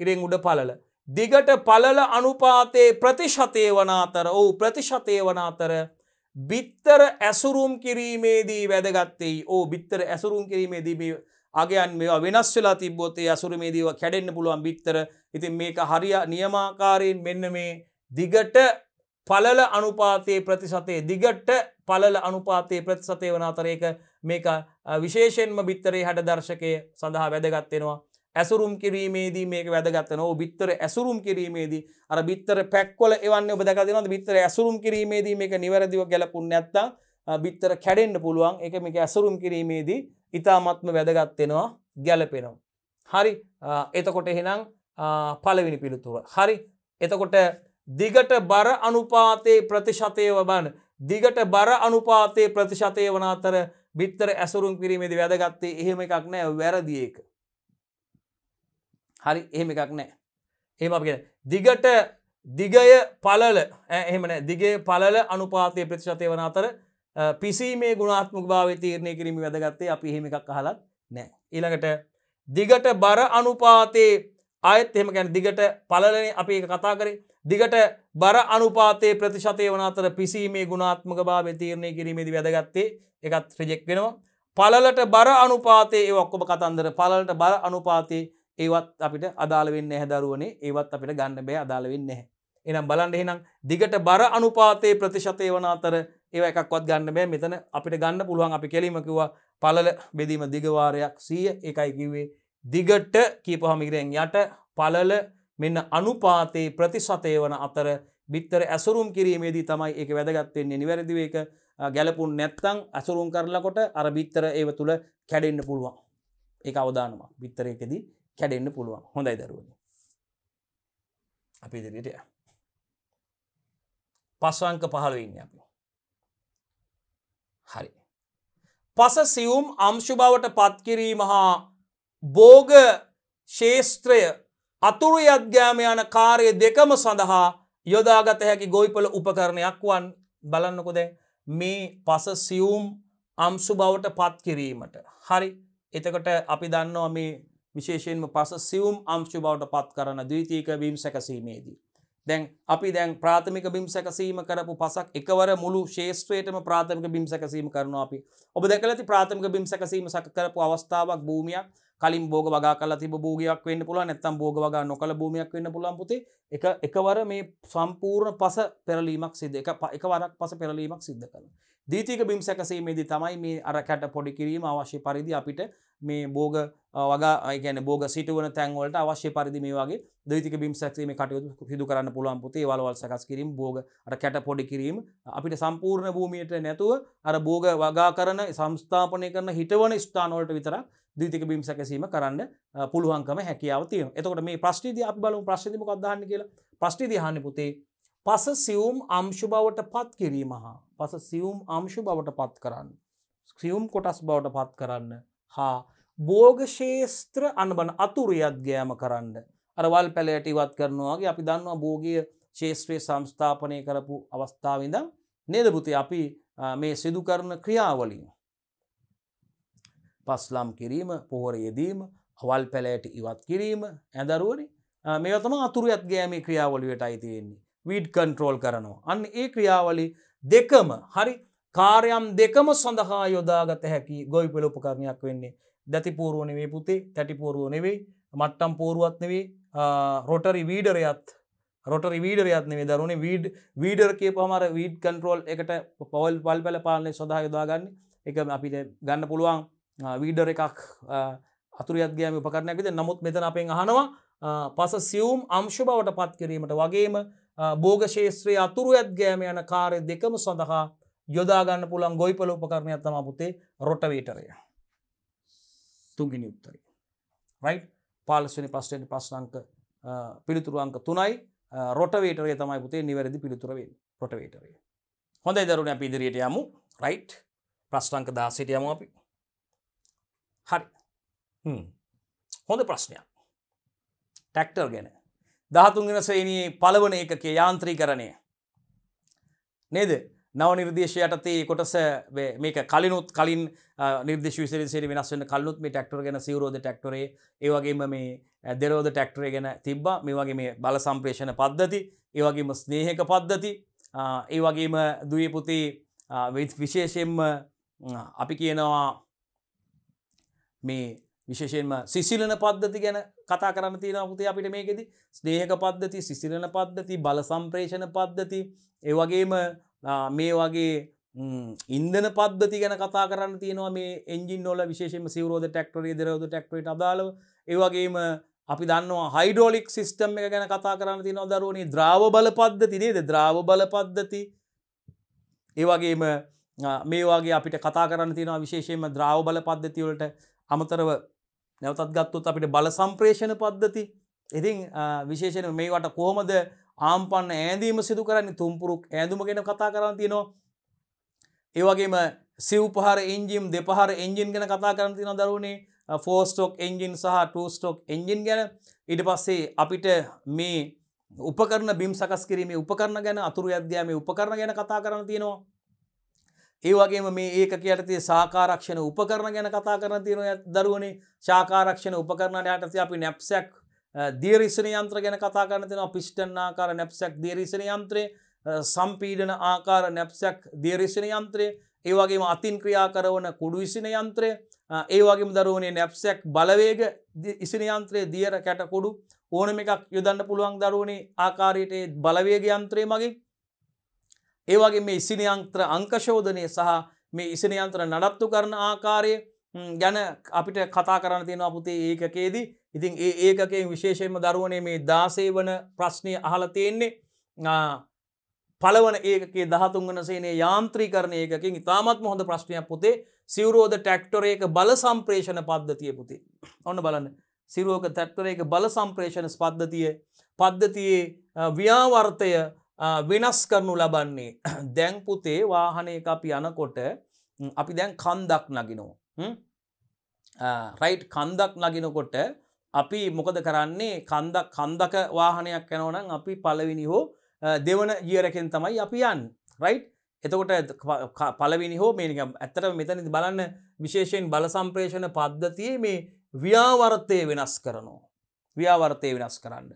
ඉරෙන් උඩ පලල දිගට පලල අනුපාතයේ ප්‍රතිශතය වනාතර ඔහු ප්‍රතිශතය වනාතර බිත්තර ඇසුරුම් කිරීමේදී වැදගත්තේ ඕ බිත්තර ඇසුරුම් කිරීමේදී අගයන් මේ වෙනස් වෙලා තිබොතේ ඇසුරුමේදීව කැඩෙන්න්න පුළුවන් බිත්තර ඉතින් මේක හරිය නියමාකාරයෙන් මෙන්න මේ දිගට පලල අනුපාතයේ ප්‍රතිශතය දිගට පලල අනුපාතයේ ප්‍රතිශතය වනාතරයක මේක විශේෂෙන්ම බිත්තරේ හට දර්ශකය සඳහා වැදගත්වෙනවා ඇසුරුම් කිරීමේදී මේක වැදගත්තන බිත්තර ඇසුරුම් කිරීමේදී අර බිත්තර පැක්වල එවන්න ඔබදකතිනද බිත්තර ඇසුරුම් කිරීමේදී මේක නිවැරදිව ගැලපුන් නැත්ත බිත්තර කැඩෙන්න්න පුළුවන් එක මේක ඇසුරුම් කිරීමේදී ඉතාමත්ම වැදගත්වෙනවා ගැලපෙනවා. හරි එතකොට එහෙනම් පලවිනි පිළිතුර. හරි එතකොට දිගට බර අනුපාතයේ ප්‍රතිශතය වබන් දිගට බර අනුපාතයේ ප්‍රතිශතය වන අතර බිත්තර ඇසුරුම් කිරීමේදී වැදගත්තේ එහෙම එකක් නෑ වැරදිියක. හරි එහෙම එකක් නෑ එහෙම අප කියෙන දිගට දිගය පලල එහෙමන දිගේ පලල අනුපාතය ප්‍රතිශතය වන අතර පිසීමේ ගුණාත්මක භාව තීරණය කිරීම වැදගත්තේ අපි හෙම එකක් අහලත් නෑ ඊළඟට දිගට බර අනුපාතයේ අයත් එහෙම ගැන දිගට පලලනේ අපි එක කතා කරේ දිගට බර අනුපාතයේ ප්‍රතිශතය වන අතර පිසීමේ ගුණාත්මක භාව තීරණය කිරීමේදී වැදගත්තේ එකත් ්‍රජෙක් වෙනවා පලලට බර අනුපාතයේ ඔක්කොම කතන්දර පලට බර අනුපාතයේ ඒවත් අපිට අදාළ වෙන්න නැහැ දරුවනේ ඒවත් අපිට ගන්න බෑ අදාළ වෙන්නේ නැහැ. එහෙනම් බලන්න එහෙනම් දිගට බර අනුපාතයේ ප්‍රතිශතය වන අතර ඒවා එකක්වත් ගන්න බෑ මෙතන අපිට ගන්න පුළුවන් අපි කෙලිම කිව්වා පළල බෙදීම දිග වාරයක් 100 ඒකයි කිව්වේ දිගට කියපුවාම ඉරෙන් යට පළල මෙන්න අනුපාතයේ ප්‍රතිශතය වන අතර බිත්තර ඇසුරුම් කිරීමේදී තමයි ඒක වැදගත් වෙන්නේ නිවැරදිව ඒක ගැලපුන් නැත්තම් ඇසුරුම් කරලාකොට අර බිත්තර ඒව තුල කැඩෙන්න පුළුවන්. ඒක අවදානමක්. බිත්තරයකදී කැඩෙන්න්න පුළුවන් හොඳයි දරුවනි අපි ඉදිරියට පස්වංක පහළ ඉන්න අපි හරි පස සියුම් අම්ශුභාවට පත්කිරීම හා බෝග ශේෂත්‍රය අතුරු අධ්‍යාම යන කාරය දෙකම සඳහා යොදාගත හැකි ගොයිපල උපකරණයක් වන් බලන්නකො දැන් මේ පස සියුම් අම්සු බවට පත්කිරීමට හරි එතකට අපි දන්නවා මේ විශේෂයෙන්ම පස සියුම් අංශු බවට පත් කරන දීතීක බීම් සැකසීමේදී. දැන් අපි දැන් ප්‍රාථමික බිම් සැකසීම කරපු පසක් එකවර මුළු ශේෂත්‍රයටම ප්‍රාථමික බිම් සැකසීම කරනවා අපි ඔබ දැකලති ප්‍රාථමික බිම් සැකසීම සක කරපු අවස්ථාවක් භූමියක් කලින් බෝග වගා කලා තිබ භූගයක් වෙන්න පුළුව නැත්තම් බෝග වගා නොකළ භූමයක් වෙන්න පුළන් පුතේ එක එකවර මේ සම්පූර්ණ පස පෙරලීමක් සිද්ධ එක එකවරක් පස පෙරලීමක් සිද්ධ කරන දීතික බිම් සැකසීමේදී තමයි මේ අරකට පොඩි කිරීම අවශ්‍ය පරිදි අපිට මේ බෝග වගේගැන බෝග සිටුවන තැන්වලට අවශ්‍ය පරිදි මේ වගේ දීතික බිම් සැක්ීම කටයුතු සිදු කරන්න පුළුවන් පුතේ වලවල් සකස් කිරීම බෝග අර කැට පොඩි කිරීම අපිට සම්පූර්ණ භූමියට නැතුව අර බෝග වගා කරන සංස්ථාපනය කරන හිටවන ස්ථානවලට විතර දීතික බිම් සැකසීම කරන්න පුළුවන්කම හැකියාව තියෙන එතකොට මේ ප්‍රශ්ටිදී අප බලු ප්‍රශ්තිමකක්දහන්න කියලා ප්‍රශ්ටිදි හන්න පුතේ පස සියුම් අංශු බවට පත් කිරීම හා පස සියුම් අංශු බවට පත් කරන්න. සියුම් කොටස් බවට පත් කරන්න හා බෝගශේස්ත්‍ර අනබන අතුරියත් ගෑම කරන්න. අරවල් පැලෑට ඉවත් කරනවාගේ අපි දන්නවා බෝගිය ශේෂත්‍රය සංස්ථාපනය කරපු අවස්ථාවඳ නේදපුති අපි මේ සිදු කරන ක්‍රියාවලින්. පස්ලම් කිරීම පොහොර යෙදීම අවල් පැලෑට ඉවත් කිරීම ඇදරුවනි මේතම අතුරියත් ගෑමේ ක්‍රියාවලියට අයිතියෙන්නේ. වීඩ් කන්ට්‍රෝල් කරනවා. අන්න ඒ ක්‍රියාවලි දෙකම හරි කාරයම් දෙකම සඳහා යොදාගත හැකි ගොයි පෙලොපකරණයක් වෙන්නේ දැතිපූරුවනවේ පුතේ තැටිපූරුවනෙවෙයි මට්ටම් පූරුවත්නවේ රොටරි වීඩරයත් රොටරි වීඩරයත්නේ දරුණ වීඩ් වීඩර් කිය පහමර වීඩ් කන්ට්‍රෝල් එකට පවල් පල් පැල පාලනය සොදා යොදාගන්න එක අපිට ගන්න පුළුවන් වීඩර් එකක් අතුරයත්ගේම උපකරණයක් විද නමුත් මෙතන අපෙන් අහනවා පස සියවම් අංශ බවට පත් කිරීමට වගේම භෝග ශේත්‍රයේ අතුරුඇත් ගෑම යන කාරය දෙකම සඳහා යොදාගන්න පුළන් ගොයිපල උපකරණයක් තම පුතේ රොටවේටරය තුගිනි උත්තරය. රයි් පාලස්වනි පස්ටෙන් ප්‍රශ්නංක පිළිතුරුවන්ක තුනයි රොටවේටරය තමයි පුතේ නිවැරදි පිළිතුරවේ රොටවේටරය. හොඳ දරුණ අප ඉදිරියට යමු රයි් ප්‍රශ්ටංක දාසිට යම අපි හරි හොඳ ප්‍රශ්නයක් ටැක්ටර් ගැන දහතුන්ගෙන ශ්‍රේණයේ පලවන එකකේ යාන්ත්‍රීකරණය. නේද නව නිර්දේශයටතේ කොටස මේක කලිනුත් කලින් නිර්දේශ විසිරි වෙනස්වන කල්ලුත් මේ ටක්ටර ගැන සිවරෝධ ටක්ටරේ ඒවගේම මේ දෙරෝධ ටක්ටරේ ගැන තිබ්බ මේ වගේ මේ බල සම්ප්‍රේෂණ පද්ධති ඒවගේම ස්නේහක පද්ධති ඒ වගේම දයපුතේ විශේෂයෙන්ම අපි කියනවා මේ විශේෂයෙන්ම සිසිලන පද්ධති ගැන කතා කරන්න තියෙන පුතේ අපිට මේකෙදි ස්නේහක පද්ධති සිසිලන පද්ධති බල සම්ප්‍රේෂණ පද්ධති ඒ වගේම මේ වගේ ඉන්දන පද්ධති ගැන කතා කරන්න තියෙනවා මේ එන්ජින් නොල විශේෂම සිවරෝධ ටෙක්ටරේ දරෝධ ටෙක්ටරට අදාළව ඒවගේම අපි දන්නවා හයිඩෝලික් සිිස්ටම් එක ගැන කතා කරන්න තියෙනවා දරුවනි ද්‍රාව බල පද්ධති නේද ද්‍රාව බල පද්ධති ඒවගේම මේ වගේ අපිට කතා කරන්න තියෙනවා විශේෂයෙන්ම ද්‍රාව බල පද්ධතිවලට අමතරව නැවතත් ගත්තොත් අපිට බල සම්ප්‍රේෂණ පද්ධති ඉතින් විශේෂණ මේවට කොහොමද ආම්පන්න ඇදීම සිදු කරන්න තුම්පුරුක් ඇඳුම ගෙන කතා කරන්න තියනවා ඒවගේම සිව්පහර එන්ජිම් දෙපහර එන්ජින් ගැන කතා කරන්න තින දරුණේ ෆෝස්ටෝක් එන්ජින් සහ ටස්ටෝක් එන්ජින් ගැන ඉඩ පස්සේ අපිට මේ උපකරන බිම් සකස් කිරීම උපකරන ගැන අතුරු අධ්‍යයාම උපකරන ගැන කතා කරන්න තියෙනවා ඒවගේම මේ ඒකක යටතේ සාකාරක්ෂණ උපකරණ ගැන කතා කරන තියෙන දරුවනේ ශාකාරක්ෂණ උපකරණට යටතේ අපි නැප්සැක් දීරිසන යන්ත්‍ර ගැන කතා කරන තියෙන පිෂ්ටන් ආකාර නැප්සැක් දීරිසන යන්ත්‍රය සම්පීඩන ආකාර නැප්සැක් දීරිසන යන්ත්‍රය ඒවගේම අතින් ක්‍රියා කරවන කුඩු විසින යන්ත්‍රය ඒවගේම දරුවනේ නැප්සැක් බලවේග ඉසින යන්ත්‍රය දියර කැටකොඩු ඕනම එකක් යොදන්න පුළුවන් දරුවනේ ආකාරයට බලවේග යන්ත්‍රය මගේ ඒවගේ මේ ඉසිනයන්ත්‍ර අංකශෝධනය සහ මේ ඉසිනයන්ත්‍ර නඩත්තු කරන ආකාරය ගැන අපිට කතා කරන්න තියෙනවා පුතේ ඒකකේදී ඉතින් ඒ ඒකගේ විශේෂයෙන්ම දරුවනේ මේ දාසේ වන ප්‍රශ්නය අහල තියෙන්නේ පළවන ඒකේ දහතුන්ගන සේනේ යාන්ත්‍රීකරණය එකකින් ඉතාමත් හොඳ ප්‍රශ්නයක් පුතේ සිවරෝධ ටැක්ටොරේක බල සම්ප්‍රේෂණ පද්ධතිය පුතේ ඔන්න බලන්න සිරුවෝක තැක්ටරේක බල සම්ප්‍රේෂණ ස්පද්ධතිය පද්ධතියේ ව්‍යාවර්තය වෙනස් කරනු ලබන්නේ [clears throat] දැන්පුතේ වාහනයක අපි යනකොට අපි දැන් කන්දක් නගිනෝ රයිට් කන්දක් නගිනකොට අපි මොකද කරන්නේ කන්දක් කන්දක වාහනයක් යැනවනම් අපි පලවිනි හෝ දෙවන ගියරකෙන් තමයි අපි යන් රයිට් එතකොට පලවිනි හෝ මේනික ඇත්තට මෙතනි බලන්න විශේෂයෙන් බලසම්ප්‍රේෂණ පද්ධතියේ මේ ව්‍යාවර්තය වෙනස් කරනවා ව්‍යාවර්තය වෙනස් කරන්න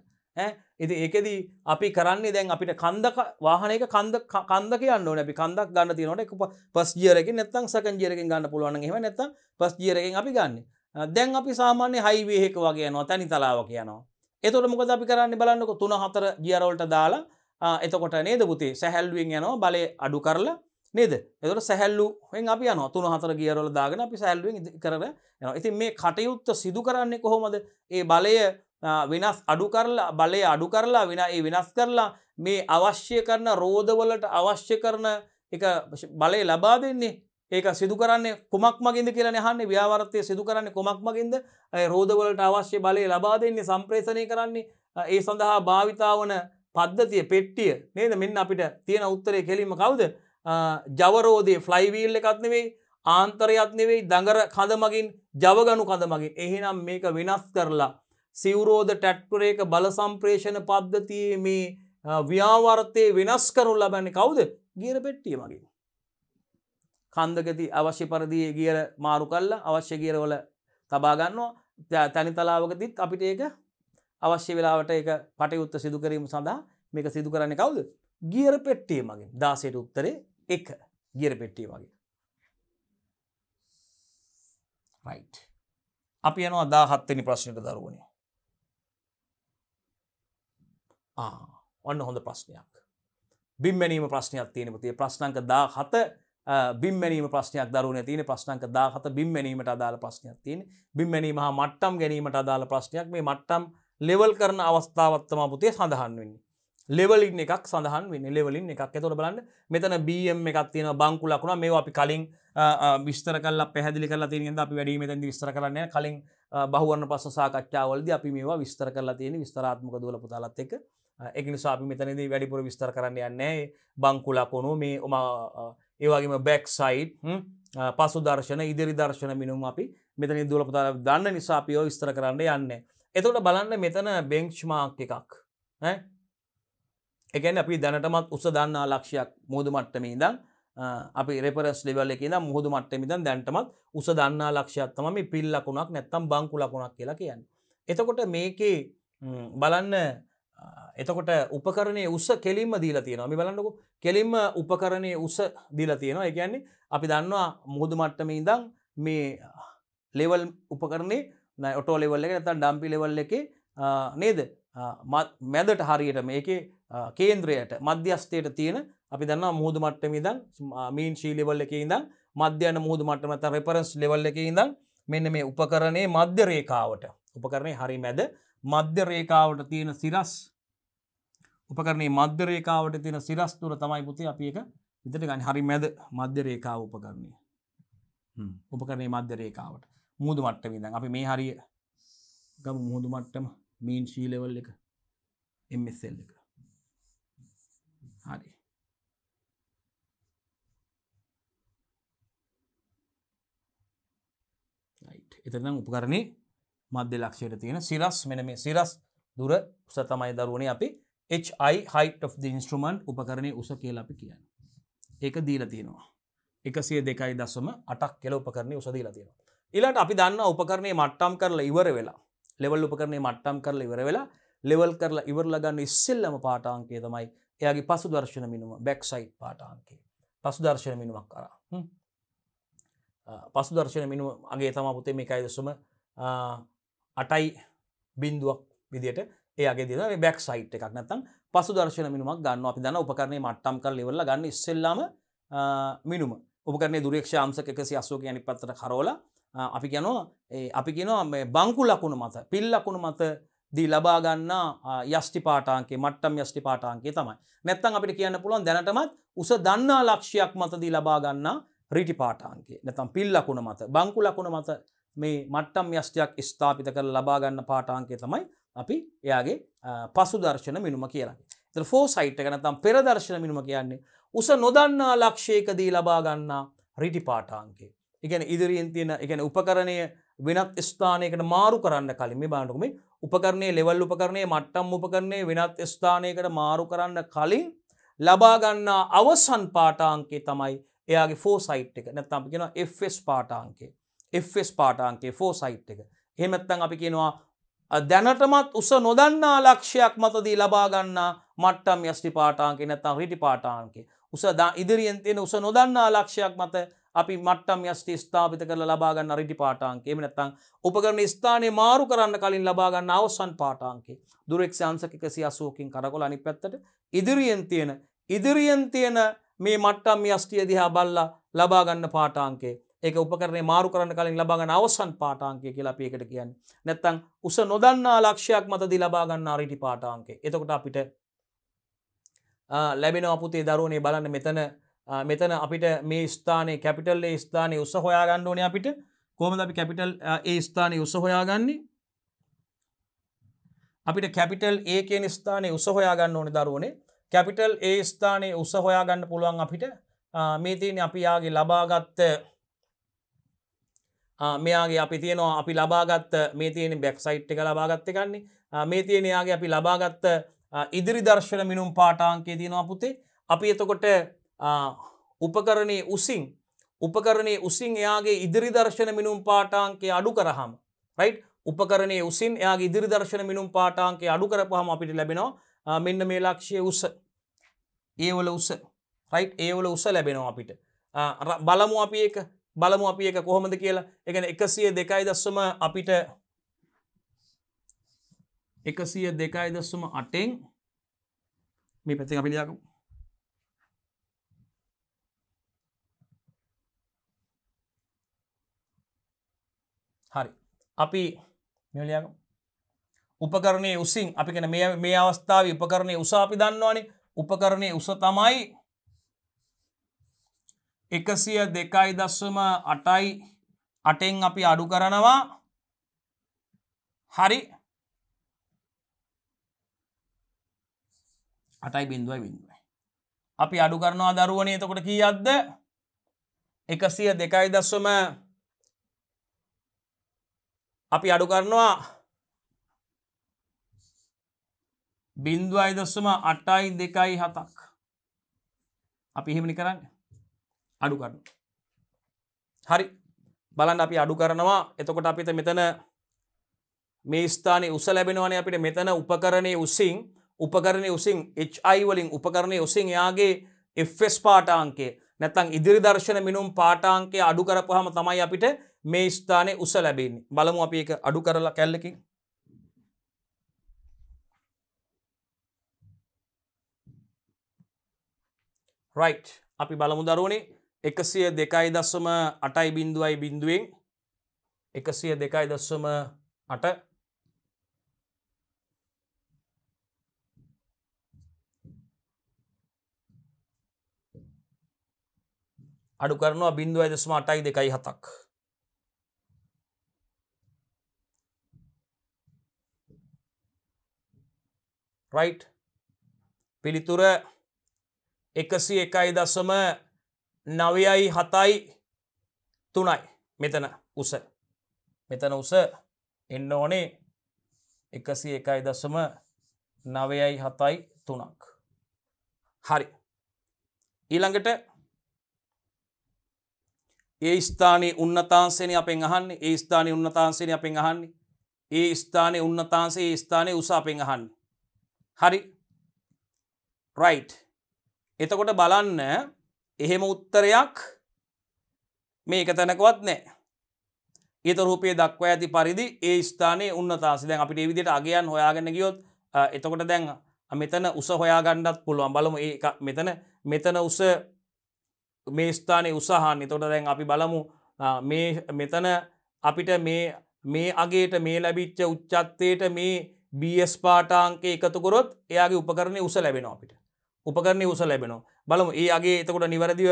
ඉති ඒකෙදී අපි කරන්නේ දැන් අපිට කන්දක වාහනක කන්ද කන්ද කියන්න නැි කන්දක් ගන්න තියනට එක පස් ජියරක නැත්තං සකන් ජියරකින් ගන්න පුළුවන් හෙම නැත පස් ජියරකින් අපි ගන්න දැන් අපි සාමාන්‍ය හයිවේහෙක වගේ නවා තැනි තලාව කියනවා එතොට මොකද අපි කරන්න බලන්නක තුන හතර ජියරවලට දාලා එතකොට නේද පුතේ සැහැල්ුවෙන් යනවා බලය අඩු කරලා නේද එතට සැල්ලුවෙන් අපි අන තුන හතර ගියරල දාගෙන අපි සැල්ලුවෙන් කරන එන ඉතින් මේ කටයුත්ත සිදු කරන්නේ කොහොමද ඒ බලය වෙනස් අඩු කරලා බලය අඩු කරලා වෙන ඒ වෙනස් කරලා මේ අවශ්‍ය කරන රෝධවලට අවශ්‍ය කරන එක බලය ලබා දෙන්නේ ඒක සිදු කරන්නේ කුමක් මගින්ද කියලා නහන්නේ ව්‍යාවර්තය සිදු කරන්නේ කුමක් මගින්ද රෝධවලට අවශ්‍ය බලය ලබා දෙන්නේ සම්ප්‍රේෂණය කරන්නේ ඒ සඳහා භාවිතාවන පද්ධතිය පෙට්ටිය නේද මෙන්න අපිට තියෙන උත්තරේ කෙලින්ම කවුද ජවරෝධය ෆ්ලයිවීල් එකත් නෙවෙයි ආන්තරයත් නෙවෙයි දඟර කඳ මගින් ජවගනු කඳ මගින් එහෙනම් මේක වෙනස් කරලා සිවරෝධ ටැට්පරේක බලසම්ප්‍රේෂණ පද්ධතියේ මේ ව්‍යාවර්තය වෙනස් කරු ලබන්නේ කවුද ගියර පෙට්ටිය මගින්. කන්දගති අවශ්‍ය පරදියේ ගියර මාරු කල්ල අවශ්‍ය ගියරවල තබාගන්නවා තැනි තලාවකතිත් අපිට ඒක අවශ්‍ය වෙලාවට ඒ පටයුත්ත සිදුකරීම සඳහා මේක සිදු කරන්න කවුද ගියර පෙට්ටිය මගින් දාසයට උත්තරේ එක ගියර පෙට්ටිය වගේ. රයිට්. අපි යනවා දා හත්වෙනි ප්‍රශ්නයට දරුවනේ ඔන්න හොඳ ප්‍රශ්නයක්. බිම්මැනීම ප්‍රශ්නයක් තියෙනපතිේ ප්‍රශ්නංක දා හත බිම්මැනීම ප්‍රශ්නයක් දරුණ තියන ප්‍රශ්නක දාහත බිම්මැනීමට අදාළ ප්‍රශ්නයක් තියෙන බිම්මැනීම හා මට්ටම් ගැනීමට අදාළ ප්‍රශ්නයක් මේ මට්ටම් ලෙවල් කරන අවස්ථාවත්තම පුතේ සඳහන් වෙන්නේ. ලෙවලින් එකක් සඳහන් වෙන ලෙවලින් එකක් ඇතොට බලන්න මෙතන බම් එකක් තියෙන බංකු ලකුණ මේ අපි කලින් විස්තර කල පැහදිලි කල තියෙන අපි වැඩීම තැදි විස්තර කරන්නේ කලින් බහුවන්න පස්සසාකච්ඡාවලද අපි මේවා විස්තර කරලා තියෙන විස්තරාත්මක දෝල පුතාලත් එක එක නිසාපි මෙතනදී වැඩිපුර විස්තර කරන්න යන්නේ බංකුලකුණු මේ ඔම ඒවාගේම බැක් සයිට් පසු දර්ශන ඉදිරි දර්ශන මිනුම් අපි මෙතනි දුලපතාර දන්න නිසාපියෝ විස්තර කරන්න යන්න. එතකොට බලන්න මෙතන බෙංක්ෂ්මාක් එකක් එකන් අපි දැනටමත් උස දන්නා ලක්ෂයක් මුහදු මට්ටමේ දන් අපි රෙපරස් ලෙවල් එක මුහදු මට්ටමිදන් දැන්ටමත් උස දන්නා ලක්ෂයක්ත්තම මේ පිල්ලකුණක් නැත්තම් බංකුලකුණක් කියලා කියන්න. එතකොට මේකේ බලන්න එතකොට උපකරණය උස කෙලින්ම දීලා තියෙනවා අපි බලන්නකු කෙලින්ම උපකරණය උස දීලා තියෙනවා එකන්නේ අපි දන්නවා මුහුදු මට්ටම ඉඳං මේ ලෙවල් උපකරණේ ඔටෝ ලෙවල් එක නැතන් ඩම්පි ලෙවල් එක නේද මැදට හරියට මේකේ කේන්ද්‍රයට මධ්‍යස්ථයට තියෙන අපි දන්න මුහුදු මට්ටම ඉදන් මීන් ශී ලෙවල් එක ඉඳං මධ්‍යයන මුහුදු මට්ටමත රෙපරන්ස් ලෙවල් එක ඉඳං මෙන්න මේ උපකරණයේ මධ්‍ය රේකාවට උපකරණය හරි මැද මධ්‍ය රේකාවට තියෙන සිරස් උපකරණේ මධ්‍ය රේඛාවට තියෙන සිරස් දුර තමයි පුතේ අපි ඒක විතර ගන්න. හරි මැද මධ්‍ය රේඛාව උපකරණය. හ්ම් උපකරණේ මධ්‍ය රේඛාවට. මුහුදු මට්ටමේ ඉඳන් අපි මේ හරිය ගමු මුහුදු මට්ටම මීන් සී ලෙවල් එක MSL එක. හරි. right එතන නම් උපකරණේ මධ්‍ය ලක්ෂයට තියෙන සිරස් මෙන්න මේ සිරස් දුර උස තමයි දරුවනේ අපි HI height of the instrument උපකරණය උස කියලා අපි කියන්න. ඒක දීල තියෙනවා. එකසිය දෙකයි දසම අටක් කෙල උපකරණය උසදීල තියෙනවා. ඉලාට අපි දන්න උපකරණය මට්ටම් කරලා ඉවර වෙලා ලෙවල් උපකරණය මට්ටම් කරලා ඉවර වෙලා ලෙවල් කරලා ඉවරලගන්න ඉස්සෙල්ලම පාටාන්කේ තමයි එයාගේ පසු දර්ශන මිනුම බැක් සයිට් පාටාන්කේ පසු දර්ශන මිනුමක් කරා පසු දර්ශන මිනුම අගේ තම පුතේ මේ එකයි දසම අටයි බින්දුවක් විදියට ඒගේ දෙන බැක් සයිට් එකක් නැතම් පසු දර්ශන මිනුමක් ගන්න අපි දන්න උපකරණය මට්ටම් කර ලෙවල්ල ගන්න ඉස්සෙල්ලම මිනුම උපකරන දුරක්ෂ අම්සක එකසි අසෝක යනි පත්තර කරෝල අපි කියනවා අපි කියනවා බංකු ලකුණු මත පිල් ලකුණු මත දී ලබාගන්න යෂ්ටි පාටාන්ගේ මට්ටම් යෂ්ටි පාටාන්ගේ තමයි නැත්තන් අපිට කියන්න පුළුවන් දැනටමත් උස දන්නා ලක්ෂයක් මතදී ලබාගන්න රිටි පාටාන්ගේ නැතම් පිල් ලකුණ මත බංකු ලකුණ මත මේ මට්ටම් යෂ්ටයක් ස්ථාපිත කර ලබාගන්න පාටාන්ගේ තමයි අපි එයාගේ පසු දර්ශන මිනුම කියලන්නේ ත ෆෝ සයිට් කනතම් පෙරදර්ශන මිනුම කියන්නේ උස නොදන්නා ලක්ෂයකදී ලබාගන්නා රිටි පාටාන්ගේ එකන ඉදිරියෙන් තියෙන එකන උපකරණය වෙනත් ස්ථානයකට මාරු කරන්න කලින් මේ බාණඩුකම උපකරණය ලෙවල් උපකරණය මට්ටම් උපකරණය වෙනත් ස්ථානයකට මාරු කරන්න කලින් ලබාගන්නා අවසන් පාටාංකේ තමයි එයාගේ ෆෝ සයිට් එක නැත්තම් කියෙන Fස් පාටාංකේ Fස් පාටාංකේ ෆෝ සයිට් එක හෙමත්තන් අපි කියනවා දැනටමත් උස නොදන්නා ලක්ෂයක් මතදී ලබාගන්නා මට්ටම් යෂ්ටි පාටාන්ගේ නැත්තම් රිටි පාටාන්ගේ උස ඉදිරියෙන් තියෙන උස නොදන්නා ලක්ෂයක් මත අපි මට්ටම් යෂ්ටි ස්ථාපිත කළ ලබාගන්න රිටි පාටාන්ගේ එමනැත්තං උපකරණ ස්ථානය මාරු කරන්න කලින් ලබාගන්න අවසන් පාටාන්ගේ දුරෙක්ෂාන්සක එකසි අසූකින් කරකොල අනි පැත්තට ඉදිරියෙන් තියෙන ඉදිරියෙන් තියෙන මේ මට්ටම් යෂ්ටිය දිහා බල්ලා ලබාගන්න පාටාන්ගේ ඒක උපකරණය මාරු කරන්න කලින් ලබාගන්න අවසන් පාටාංකය කියලා අපි ඒකට කියන්න. නැත්තං උස නොදන්නා ලක්ෂයක් මතදි ලබාගන්න අරිටි පාටාංකේ. එතකොට අපිට ලැබෙන අපපුතේ දරුවනේ බලන්න මෙතන මෙතන අපිට මේ ස්ථානය කැපිටල් ඒ ස්ථානය උස හොයාගන්න ඕනේ අපිට කොමද අපි කැපිටල් ඒ ස්ථානය උස හොයාගන්නේ අපිට කැපිටල් ඒ කියන ස්ථානය උස හොයාගන්න ඕනේ දරුවනේ කැපිටල් ඒ ස්ථානය උස හොයාගන්න පුළුවන් අපිට මේ තියෙන අපි යාගේ ලබාගත්ත මෙයාගේ අපි තියෙනවා අපි ලබාගත්ත මේ තියෙන බැක්සයිට් එක ලබාගත්ත ගන්නේ මේ තියෙනයාගේ අපි ලබාගත්ත ඉදිරි දර්ශන මිනුම් පාටාංකේ තියෙනවා පුතේ අපි එතකොට උපකරණය උසින් උපකරණය උසින් එයාගේ ඉදිරි දර්ශන මිනුම් පාටාංකේ අඩු කරහම රයි් උපකරණය උසින් එයාගේ ඉදිරි දර්ශන මිනුම් පාටාංකේ අඩු කරපහම අපිට ලැබෙනවා මෙන්න මේ ලක්ෂය උස ඒවල උස රයි් ඒවල උස ලැබෙනවා අපිට බලමු අපි එක බලමු අපි එක කොහොමද කියලා එකන එකසිය දෙකයි දස්සම අපිට එකසිය දෙකයි දස්සම අටෙන් මේ පැති අපි ලියකු හරි අපි මෙලියක උපකරණය උසින් අපි කෙන මේ අවස්ථාව උපකරණය උසාපි දන්නවානේ උපකරණය උස තමයි එකසිය දෙකයි දස්වම අටයි අටෙන් අපි අඩු කරනවා හරි අටයි බින්දුවයි බින්දුවයි අපි අඩු කරනවා දරුවනේ එතකොට කී අද්ද එකසිය දෙකයි දස්වම අපි අඩු කරනවා බින්දුවයි දස්සම අටයි දෙකයි හතක් අපි එහෙමනි කරන්න අඩු කරන්න. හරි බලන් අපි අඩු කරනවා එතකොට අපිත මෙතන මේ ස්ථානය උස ලැබෙනවාන අපිට මෙතන උපකරණය උසින් උපකරණය උසින් HI වලින් උපකරණය උසින් යාගේ Fස් පාටාංකය නැත්තං ඉදිරි දර්ශන මිනුම් පාටාංකය අඩු කරපුහම තමයි අපිට මේ ස්ථානය උස ලැබෙන්නේ බලමු අපි එක අඩු කරලා කැල්ලකින් රයිට් අපි බලමු දරුණේ එකසිය දෙකයි දස්සම අටයි බිින්දුවයි බිින්දුවෙන් එකසිය දෙකයි දස්සම අට අඩු කරනවා බිින්දුවයි දස්ම අටයි දෙකයි හතක් රයි් පිළිතුර එකසි එකයි දස්සම නවයයි හතයි තුනයි මෙතන උස මෙතන උස එන්න ඕනේ එකසි එකයි දස්සම නවයයි හතයි තුනක් හරි ඊළඟට ඒ ස්ථානයේ උන්නතාන්සේනය අපෙන් අහන්න ඒ ස්ථානය උන්නතාන්සේනය අපෙන් අහන්න ඒ ස්ථානය උන්නතාන්සේ ඒ ස්ථානය උස අපෙන් අහන්න හරි රයි් එතකොට බලන්න එහෙම උත්තරයක් මේ එක තැනකවත් නෑ ඒත රූපය දක්වා ඇති පරිදි ඒ ස්ථානයේ උන්නතාසි දැන් අපිට විදිට අගයන් හොයාගන්න ගියොත් එතකොට දැන් මෙතන උස හොයාගණ්ඩත් පුළුවන් බලමු ඒ මෙතන මෙතන උස මේ ස්ථානය උසාහන්න තොට දැන් අපි බලමු මෙතන අපිට මේ මේ අගේට මේ ලැබිච්ච උච්චත්තයට මේ බස් පාටාංක එකතුකොරොත් එයාගේ උපකරණය උස ලැබෙන අපිට උපකරණය උස ලැබෙනවා බලමු ඒ අගේ එතකොට නිවැරදිව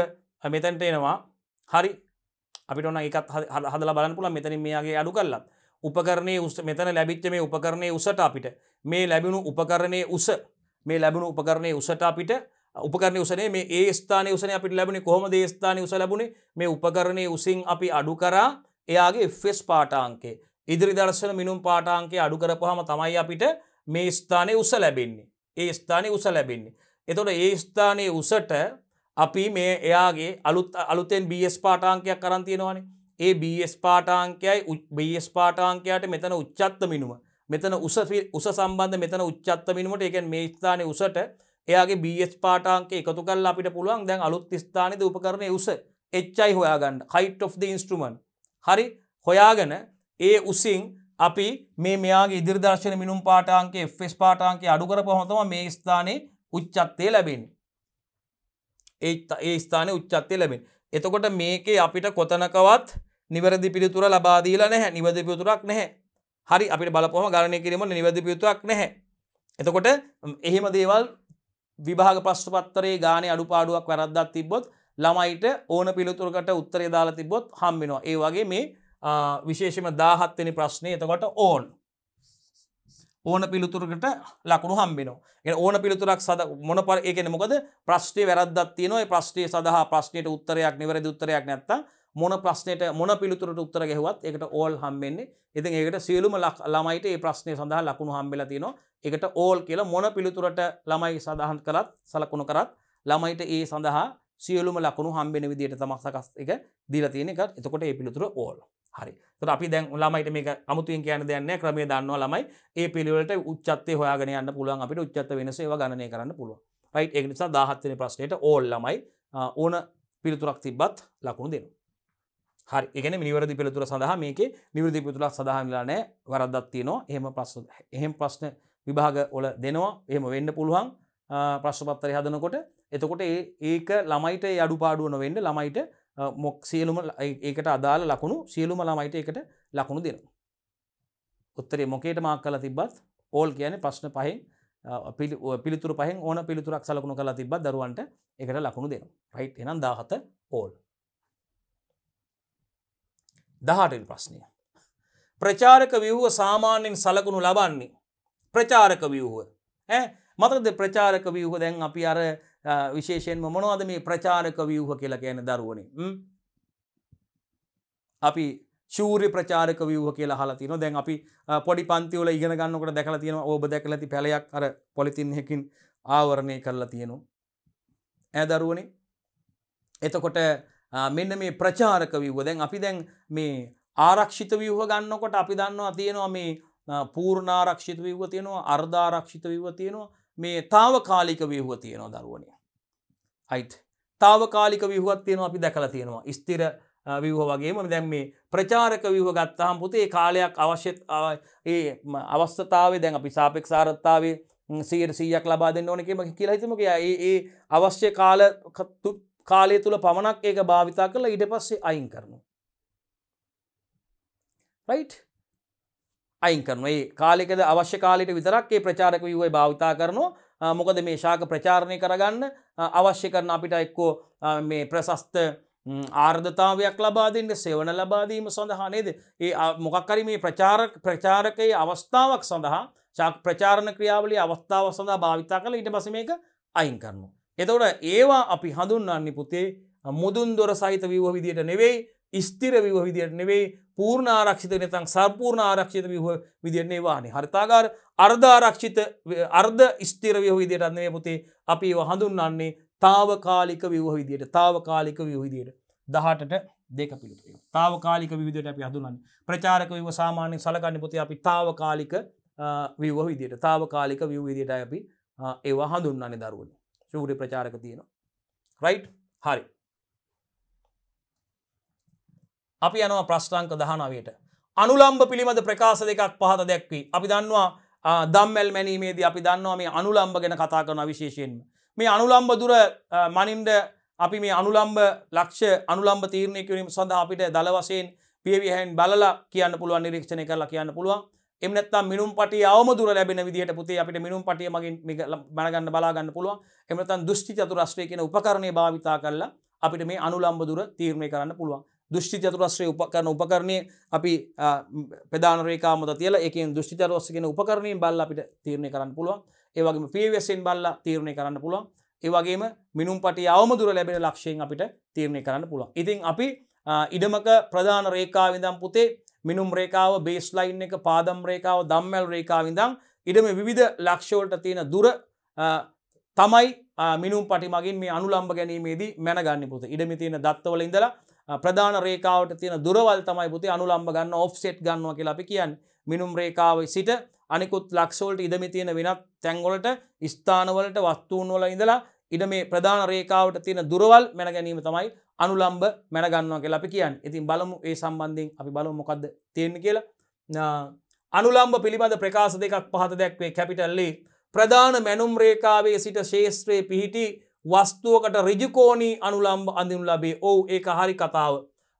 මෙතැන්ට එනවා හරි අපිට ඔන්න එකත් හදලා බලන්න පුළ මෙතන මේගේ අඩු කල්ලත් උපකරණය උස මෙතන ලැබිච්ච මේ උපකරණය උසට අපිට මේ ලැබුණු උපකරණය උස මේ ලැබුණු උපකරණය උසට අපිට උපකරණය උසනේ මේ ඒ ස්ථානය උසන අපිට ලැබුණේ කොහොම දේස්ථානය උස ලැබුණේ මේ උපකරණය උසින් අපි අඩු කරා එයාගේ ෆෙස් පාටාංකේ ඉදිරි දර්ශන මිනුම් පාටාංකේ අඩු කරපුහම තමයි අපිට මේ ස්ථානය උස ලැබෙන්නේ ඒ ස්ථානය උස ලැබෙන්නේ එතොට ඒ ස්ථානයේ උසට අපි මේ එයාගේ අලුත් අලුතෙන් බස් පාටාංකයක් කරන්තියෙනවානේ ඒ බස් පාටාංකයයි බස් පාටාංකයට මෙතන උච්චත්ත මිනුව මෙතන උස උස සම්බන්ධ මෙතන උච්චත්ත මිනුමට එකන් මේ ස්ථානය උසට එයාගේ බස් පාටාන්ක එකතු කල් අපිට පුළුවන් දැන් අලුත් ස්ථානද උපකරණය උස එච්චයි හොයාගන්න හයිට of the ඉන්ස්ට්‍රමන් හරි හොයාගෙන ඒ උසින් අපි මේ මෙයාගේ ඉදිරිදර්ශන මිනුම් පාටාන්ගේ ෆෙස් පාටාන්ගේ අඩු කරපහොතම මේ ස්ථානයේ උච්චත්තය ලැබෙන් ඒ ස්ථානය උච්චත්තය ලැබෙන් එතකොට මේකේ අපිට කොතනකවත් නිවැරදි පිළිතුර ලබාදීලා නැහැ නිවැරදි පිළිතුරක් නැහැ හරි අපිට බලපුවම ගණනය කිරීම නිවැරදි පිළිතුරක් නැහැ එතකොට එහෙම දේවල් විභාග ප්‍රශ්න පත්‍රයේ ගානේ අඩුපාඩුවක් වැරද්දක් තිබ්බොත් ළමයිට ඕන පිළිතුරකට උත්තරය දාලා තිබ්බොත් හම්බ වෙනවා ඒ වගේ මේ විශේෂම 17 වෙනි ප්‍රශ්නේ එතකොට ඕන් ඕන පිළිතුරකට ලකුණු හම්බෙනවා එ ඕන පිළිතුරක් සද මොන පර එකන මොකද ප්‍රශ්ටේ වැරදත් තියනොයි ප්‍රශ්ටේ සඳහා ප්‍රශ්නයට උත්තරයක් නිවැරදි උත්තරයක් නැත්ත මොන ප්‍රශ්නයට මොන පිළිතුරට උත්තර ගෙහවත් එකට ඕල් හම්බෙන්නේ ඉතින් ඒකට සියලුම ළමයිට ඒ ප්‍රශ්නය සඳහා ලකුණු හම්බෙල තිනවා එකට ඕල් කියලා මොන පිළිතුරට ළමයි සඳහන් කරත් සලකුණු කරත් ළමයිට ඒ සඳහා සියලුම ලකුණු හම්බෙන විදියට තමක් සකස් එක දීලා තියෙන එකත් එතකොට ඒ පිළිතුර ඕල් හරි තොට අපි දැන් ළමයිට මේ අමුතුෙන් කියන දෙන්න ක්‍රමේ දන්නවා ළමයි ඒ පිළිවලට උච්චත්තේ හොයාගෙන යන්න පුළුවන් අපිට උච්චත්ත වෙනස ඒව ගණනය කරන්න පුළුව රයි් එක නිසා දාහත්වන ප්‍රශ්නයට ඕල් ළමයි ඕන පිළිතුරක් තිබ්බත් ලකුණු දෙනු හරි එකන නිවරදි පිළිතුර සඳහා මේක නිවරදි පිතුලක් සඳහන්ලානෑ වරදත්ති නො එහෙම ප්‍රශ් එහෙම ප්‍රශ්න විභාග ඔල දෙනවා එහෙම වෙන්න පුළුවන් ප්‍රශ්පත්තර හදනකොට එතකොට ඒක ළමයිට අඩු පාඩුවන වෙන්න ළමයිට මොක් සියලුම ඒකට අදාළ ලකුණු සියලුම ළමයිට එකට ලකුණු දෙන. උත්තරේ මොකේට මාක් කලා තිබත් ඕල් කියන ප්‍රශ්න පහෙන් පිළිතුර පහෙන් ඕන පිළිතුරක් සලකුණු කලා තිබත් දරුවන්ට එකට ලකුණු දෙන රයි් එනම් දාහත ඕල්. දහටල් ප්‍රශ්නය. ප්‍රචාරක විව්ව සාමාන්‍යෙන් සලකුණු ලබන්නේ. ප්‍රචාරක වියහුව. මතකද ප්‍රචාරක වියහුව දැන් අපි අර විශේෂයෙන්ම මොනවද මේ ප්‍රචාරක ව්‍යූහ කියලා කියන දරුවනේ අපි ශූරි ප්‍රචාරක ව්‍යූහ කියලා අහලා තිනවා දැන් අපි පොඩි පන්ති වල ඉගෙන ගන්නකොට දැකලා තියෙනවා ඔබ දැකලා ඇති පැලයක් අර පොලිතින් එකකින් ආවරණය කරලා තියෙනවා ඈ දරුවනේ එතකොට මෙන්න මේ ප්‍රචාරක ව්‍යූහ දැන් අපි දැන් මේ ආරක්ෂිත ව්‍යූහ ගන්නකොට අපි දන්නවා තියෙනවා මේ පූර්ණාරක්ෂිත ව්‍යූහ තියෙනවා අර්ධාරක්ෂිත ව්‍යූහ තියෙනවා මේ තාවකාලික ව්‍යූහ තියෙනවා දරුවනේ අයිට් තාවකාලික විහුවත් තියෙනවා අපි දැකලා තියෙනවා ස්තිර විවහ වගේම දැන් මේ ප්‍රචාරක විවහ ගත්තාහම් පුතේ කාලයක් අවශ්‍ය ඒ අවස්ථතාවේ දැන් අපි සාපෙක් සාරත්තාවේ සීර සීයක් ලබා දෙන්න ඕනකම කියලා හිතමක ඒ අවශ්‍ය කාල කාලය තුළ පමණක් ඒක භාවිතා කරලා ඉඩ පස්සේ අයින් කරනු. රයිට් අයින් කරන ඒ කාලෙකද අවශ්‍ය කාලයට විතරක් ඒ ප්‍රචාරක විවේ භාවිතා කරනවා මොකද මේ ශාක ප්‍රචාරණය කරගන්න අවශ්‍ය කරන අපිට එක්කෝ මේ ප්‍රසස්ත ආර්ධතාවයක් ලබාදන්න සෙවන ලබාදීම සඳහානේද ඒ මොකක්කරි මේ ප්‍රචාරක ප්‍රචාරකයේ අවස්ථාවක් සඳහා ශක් ප්‍රචාරණ ක්‍රියාවලි අවස්ථාව සඳහා භාවිතා කළ ඉට පස මේක අයින් කරනු. එතවට ඒවා අපි හඳුන්වන්නේ පුතේ මුදුන් දොර සහිත විව විදියට නෙවෙයි ස්තිර විව විදියට නෙවෙයි පූර්ණ ආරක්ෂිත නතන් සර්පූර්ණ ආරක්ෂිත විහ විදිරන්නේ වානේ හරිතාගාර අර්ධාරක්ෂිත අර්ධ ස්තීරවයෝ විදියට අන්නේ පුතේ අපි හඳුන්න්නේ තාවකාලික විවහ විදියට තාවකාලික විවිදියට දහටට දෙක පිළිතුරේ තාවකාලික විදියට අපි හඳුනන්න ප්‍රචාරක විව සාමාන්‍ය සලකන්න පුතේ අපි තාවකාලික විවහ විදියට තාවකාලික විව් විදියට අපි ඒවා හඳුන්නන්නේ දරුවන ශූරි ප්‍රචාරක තියෙනවා රයි් හරි අපි යනවා ප්‍රශ්ටාංක දහනවයට අනුලම්භ පිළිබඳ ප්‍රකාශ දෙකක් පහත දැක්වී අපි දන්නවා දම්මැල් මැනීමේදී අපි දන්නවා මේ අනුලම්බ ගැන කතා කරන විශේෂයෙන්ම. මේ අනුලම්බ දුර මනින්ඩ අපි මේ අනුලම්බ ලක්ෂ අනුලම්බ තීරණය කිරීම සඳහා අපිට දලවසයෙන් පියවිහැන් බලලා කියන්න පුළුවන් නිරීක්ෂණය කරලා කියන්න පුළුවන් එමනත්තා මිනුම් පටිය අවම දුර ලැබෙන විදිහට පුතේ අපිට මිනුම් පටිය මගින් මනගන්න බලාගන්න පුළුවන් එමනතන් දෘෂ්ටි චතුරශ්‍රය කියන උපකරණය භාවිතා කරලා අපිට මේ අනුලම්බ දුර තීරණය කරන්න පුළුවන් දුෂ්ටිතතුරස්්‍රය උපකරන උපකරණය අපි ප්‍රධානරේකාමත තියල එක දුෂ්ටිතරස්සගෙන උපකරණයෙන් බල්ල අපිට තීරණය කරන්න පුළුවන් ඒවගේම පේවසෙන් බල්ල තීරණය කරන්න පුළුවන් ඒවගේම මිනුම් පට අවමදුර ලැබෙන ලක්ෂයෙන් අපිට තීරණය කරන්න පුළුවන් ඉතින් අපි ඉඩමක ප්‍රධාන රේකාවිදම් පුතේ මිනුම් රේකාව බේස්ලයින් එක පාදම් රේකාව දම්මැල් රේකාවිදම් ඉඩම විධ ලක්ෂවලට තියෙන දුර තමයි මිනුම් පටි මගින් මේ අනුලම්බ ගැනීමේදී මැනගන්න පුත ඉඩමි තියෙන දත්වල ඉඳලා ප්‍රධාන රේකාවට තියෙන දුරවල් තමයි පුති අනුලම්බ ගන්න ඔෆ්සෙට් ගන්නවා කියලා අපි කියන්න මිනුම් රේකාව සිට අනිකුත් ලක්ෂෝල්ට ඉඩම තියෙන වෙනත් තැන්ගොලට ස්ථානවලට වස්තුූන්වල ඉඳලා ඉඩ මේ ප්‍රධාන රේකාවට තියෙන දුරවල් මැන ගැනීම තමයි අනුලම්බ මැනගන්නවා කියලා අපි කියන්න ඉතින් බලමු ඒ සම්බන්ධයෙන් අපි බලු මොකක්ද තියෙන කියලා අනුලම්බ පිළිබඳ ප්‍රකාශ දෙකක් පහත දැක්වේ කැපිටල්ලේ ප්‍රධාන මැනුම් රේකාවේ සිට ශේෂත්‍රයේ පිහිටි වස්තුවකට රිජිකෝණී අනුලම්භ අඳිනු ලබේ ඔවු ඒ හරි කතාව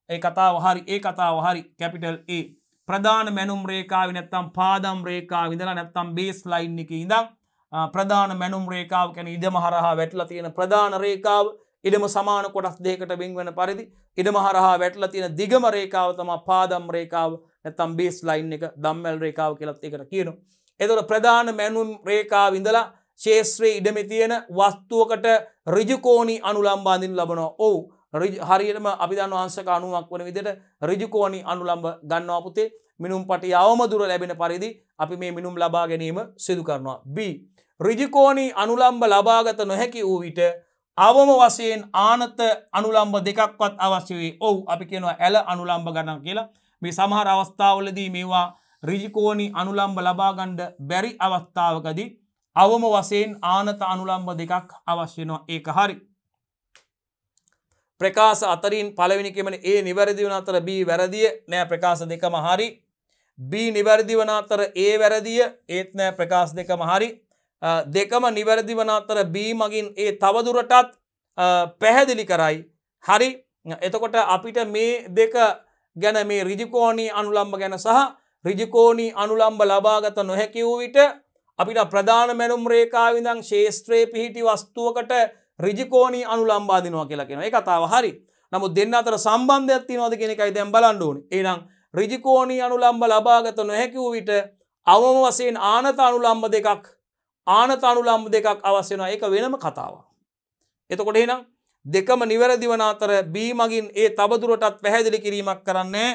ඒ කතාව හරි ඒ කතාව හරි කැපිටල් ඒ e. ප්‍රධාන මැනුම් රේකාව නැත්තම් පාදම් රේකා විඳලා නැත්තම් බේස් ලයින් එක ඉඳම් ප්‍රධාන මැනුම් රේකාව කැන ඉඩම හරහා වැටලා තියෙන ප්‍රධාන රේකාව ඉඩම සමාන කොටස් දෙකට බිංවන පරිදි ඉඩම හරහා වැටලා තියෙන දිගම රේකාව තම පාදම් රේකාව නැතම් බේස් ලයින් එක දම්මැල් රේකාව කියලත් එකට කියනු. එතොට ප්‍රධාන මැනුම් රේකාව ඉඳලා ශේෂත්‍රයේ ඉඩමි තියෙන වස්තුවකට රිජකෝණි අනුලම්බාඳින් ලබනවා ඔවු හරියටම අපිදන් වහන්සක අනුවක් වන විදිට රිජකෝණි අනුලම්බ ගන්නවා පුතේ මිනුම් පටි අවමදුර ලැබෙන පරිදි අපි මේ මිනුම් ලබා ගැනීම සිදු කරනවා. B. රිජිකෝණී අනුලම්බ ලබාගත නොහැකි වූ විට අවම වසයෙන් ආනත අනුලම්බ දෙකක්වත් අවශ්‍ය වේ ඔවු අපි කියනවා ඇල අනුලම්බ ගණන් කියලා මේ සමහර අවස්ථාවලදී මේවා රිජිකෝණී අනුලම්බ ලබාගණ්ඩ බැරි අවස්ථාවකදී අවම වසයෙන් ආනත අනුලම්බ දෙකක් අවශ්‍යනවා ඒක හරි. ප්‍රකාශ අතරින් පලවිනිකෙමන ඒ නිවැරදි වන අතර බී වැරදිය නෑ ප්‍රකාශ දෙකම හරි බී නිවැරදි වන අතර ඒ වැරදිය ඒත් නෑ ප්‍රකාශ දෙකම හරි දෙකම නිවැරදි වන අතර බී මගින් ඒ තවදුරටත් පැහැදිලි කරයි හරි එතකොට අපිට මේ දෙක ගැන මේ රිජිකෝණී අනුලම්බ ගැන සහ රිජිකෝණී අනුලම්බ ලබාගත නොහැකිවූ විට අපිට ප්‍රධාන මැනුම් රේකාවිඳං ශේෂත්‍රයේ පිහිටි වස්තුවකට රිජිකෝනී අනුලම්බාදිනවා කියලකෙන ඒ කතාව හරි නමු දෙන්න අතර සම්බන්ධයක් තිනවාද කෙනෙකයි දැම් බලන්ඩුවන් ඒනම් රිජිකෝනී අනුලම්බ ලබාගත නොහැකි වූ විට අවම වසයෙන් ආනත අනුලම්බ දෙකක් ආනත අනුලම්බ දෙකක් අවශ්‍යනවා එක වෙනම කතාව. එතකොට එනම් දෙකම නිවැරදිවන අතර බීමගින් ඒ තබදුරටත් පැහැදිලි කිරීමක් කරන්නේ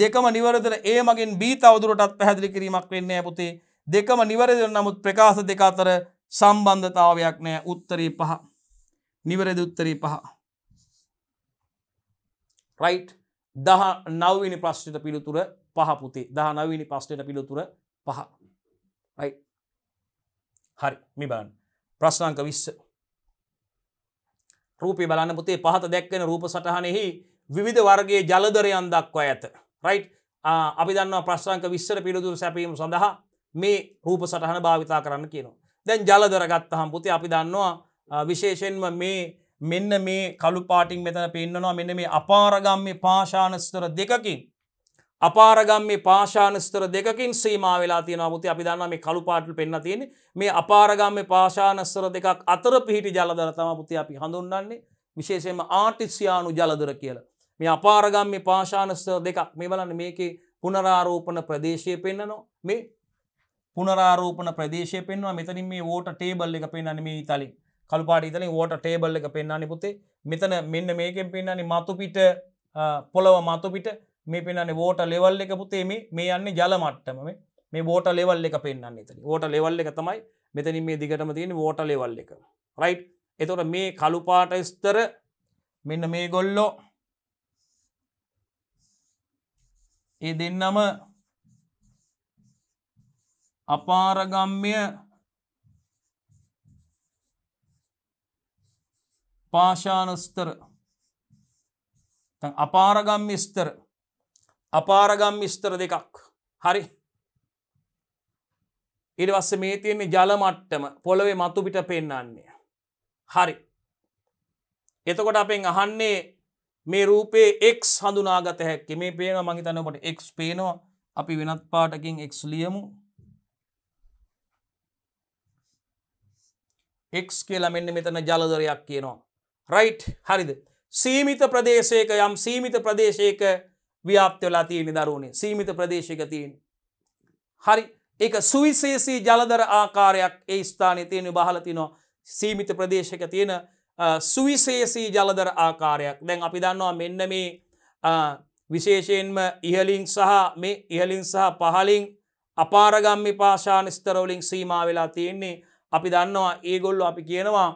දෙකම නිවරදර ඒ මගින් බී තවදුරටත් පැහැදිලි කිරීමක් වෙන්නේ පුතේ දෙකම නිවැරදි නමුත් ප්‍රකාශ දෙක අතර සම්බන්ධතාවයක් නෑ උත්තරී පහ නිවැරදි උත්තරී පහ රයි් දහ නවවිනි ප්‍රශ්නයට පිළිතුර පහපුතේ දහ නවවිනි ප්‍රශ්නයට පිළිතුර පහ රයි හරි මිබලන් ප්‍රශ්නාංක විස්ස රූපි බලන්න පුතේ පහත දැක්කෙන රූප සටහනෙහි විවිධ වර්ගේ ජලදරයන් දක්වා ඇත රයි් අපි දන්න ප්‍රශ්ංක විස්සර පිළිතුර සැපීම සඳහා මේ රූප සටහන භාවිතා කරන්න කියනවා. දැන් ජලදරගත්තහම් පුති අපි දන්නවා විශේෂෙන්ම මේ මෙන්න මේ කළු පාටිං මෙතන පෙන්න්නනවා මෙන්න මේ අපාරගම්ම පාශානස්තර දෙකකින්. අපාරගම්ම පාශානස්තර දෙකින් සීමාවෙලා තියෙන පුති අපි දන්න මේ කළු පාටල් පෙන්න්න තියෙන මේ අපාරගම්ම පාශානස්තර දෙකක් අතර පිහිටි ජලදරතම පුති අපි හඳුන්නන්නේ විශේෂෙන්ම ආටිස්යානු ජලදර කියලා. මේ අපාරගම්ම පාශානස්තර දෙකක් මේ බලන්න මේකේ පුනරාරෝපන ප්‍රදේශය පෙන්න්නනවා මේ පුනරාරෝපන ප්‍රදේශය පෙන්වා මෙතනින් මේ ඕට ටේබල් එක පෙන්න්නන මේ ඉතලින් කල්පාට ඉතලින් ඕට ටේබල් එක පෙන්න්නනි පුතේ මෙතන මෙන්න මේකෙන් පෙන්න්නනි මතුපිට පොළව මතුපිට මේ පෙන්න්නේ ෝට ලෙවල් එක පුතේ මේ මේ යන්නේ ජල මට්ටම මේ බෝට ලෙවල් එක පෙන්න්න එතන ඕට ලෙවල් එක තමයි මෙතනින් මේ දිගටම තියෙන ෝට ලෙවල් එක රයිට් එතොට මේ කළුපාට ස්තර මෙන්න මේ ගොල්ලෝ ඒ දෙන්නම අපාරගම්ය පාශානස්තර අපාරගම් ස්තර අපාරගම් ස්තර දෙකක් හරි ඉරිවස්ස මේ තියෙන්නේ ජලමට්ටම පොළොවේ මතුපිට පෙන්නන්නේ හරි එතකොට අපෙන් අහන්නේ මේ රූපේ එක් හඳුනාගත හැක්කේ මේ පේන මගේ තනකොට එක් පේනවා අපි වෙනත් පාටකින් එක් ලියමු එක් කියලා මෙන්න මෙතන ජලදරයක් කියනවා. රයිට් හරිද. සීමිත ප්‍රදේශයක යම් සීමිත ප්‍රදේශයක ව්‍යාප්තවෙලා තියෙන දරුණේ සීමිත ප්‍රදේශක තියෙන්. හරි එක සුවිශේෂී ජලදර ආකාරයක් ඒ ස්ථානය තියෙන බහලතිනවා සීමිත ප්‍රදේශක තියෙන සුවිශේෂී ජලදර ආකාරයක් දැන් අපි දන්නවා මෙන්න මේ විශේෂයෙන්ම ඉහලින් සහ මේ ඉහලින් සහ පහලින් අපාරගම්මි පාශාන ස්තරවලින් සීම වෙලා තියෙන්නේ අපි දන්නවා ඒගොල්ලො අපි කියනවා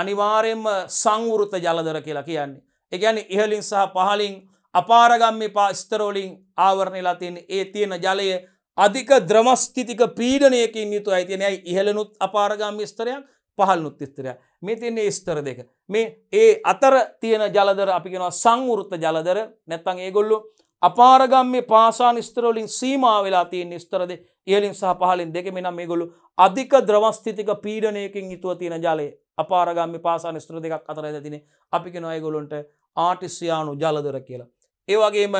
අනිවාරයෙන්ම සංවෘත ජලදර කියලා කියන්නේ. එකැන ඉහලින් සහ පහලින් අපාරගම්මි පා ස්තරෝලිං ආවරණලා තියෙන ඒ තියෙන ජලය අධික ද්‍රමස්තිතික පීඩනයකින් යුතු අයිතිනයයි ඉහලනුත් අපාරගම්ම ස්තරයක් පහල්නුත් ස්තරය මේ තින්නේ ස්තර දෙක. මේ ඒ අතර තියෙන ජලදර අපිගෙනවා සංවෘත ජලදර නැත්තං ඒගොල්ලු අපාරගම්ම පාසා ස්තරෝලින් සීමාවෙලා තියෙන් ස්තරදේ ඉහලින් සහ පහලින් දෙකම නම් මේගොලු අධික ද්‍රවස්ථිතික පීඩනයකින් යුතුව තියෙන ජලය අපාරගම්මි පාසාන ස්ත්‍ර දෙකක් අතර ඇතින අපික නොයගොලොන්ට ආටිස්යානු ජලදර කියලා. ඒවගේම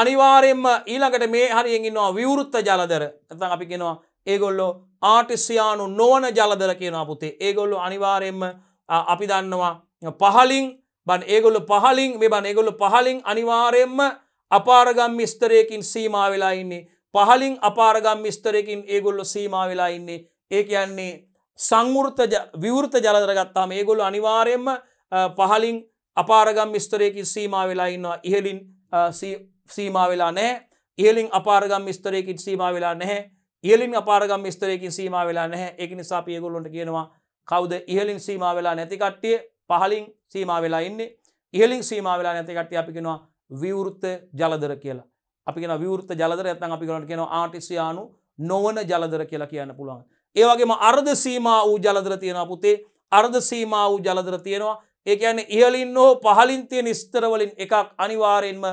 අනිවාරයෙන්ම ඊළඟට මේ හරියෙන්ගන්නවා විවෘත්ත ජලදර ඇතන් අපි කෙනවා ඒගොල්ලෝ ආටිස්යානු නොවන ජලදර කියනවා පුතේ ඒගොල්ලු අනිවාරයෙන්ම අපි දන්නවා පහලින් බන් ඒගොල්ලු පහලින් මේ බන් ඒගොල්ලු පහලින් අනිවාරයෙන්ම අපාරගම් මිස්තරයකින් සීමා වෙලා ඉන්නේ පහලින් අපාරගම් විස්තරයකින් ඒගොල්ලො සීමා වෙලා ඉන්නේ ඒ කියන්නේ සංවෘත විවෘත ජලදරගත්තාම ඒගොල්ල අනිවාරයෙන්ම පහලින් අපාරගම් විස්තරයකි සීමා වෙලා ඉන්නවා ඉහලින් සීමා වෙලා නෑ ඉහලින් අපාරගම් විස්තරයකින් සීමා වෙලා නැහැ ඉහලින් අපාරගම් විස්තරයකින් සීමා වෙලා නැහැ එක නිසා පියගොල්ලොට කියනවා කවුද ඉහලින් සීමා වෙලා නැතිකට්ටිය පහලින් සීමා වෙලා ඉන්නේ ඉහලින් සීමා වෙලා නැතිකට්ටිය අපිගෙනවා විවෘත්ත ජලදර කියලා අපි කියෙන විවෘත ජලදර ඇතන් අපි කරට කියෙන ආටිසියානු නොවන ජලදර කියලා කියන්න පුළුවන්. ඒවගේම අර්ධ සීම වූ ජලදර තියෙන පුතේ අර්ධ සීම වූ ජලදර තියෙනවා ඒ ඇන ඉහලින් හෝ පහලින්තිය නිස්තරවලින් එකක් අනිවාරයෙන්ම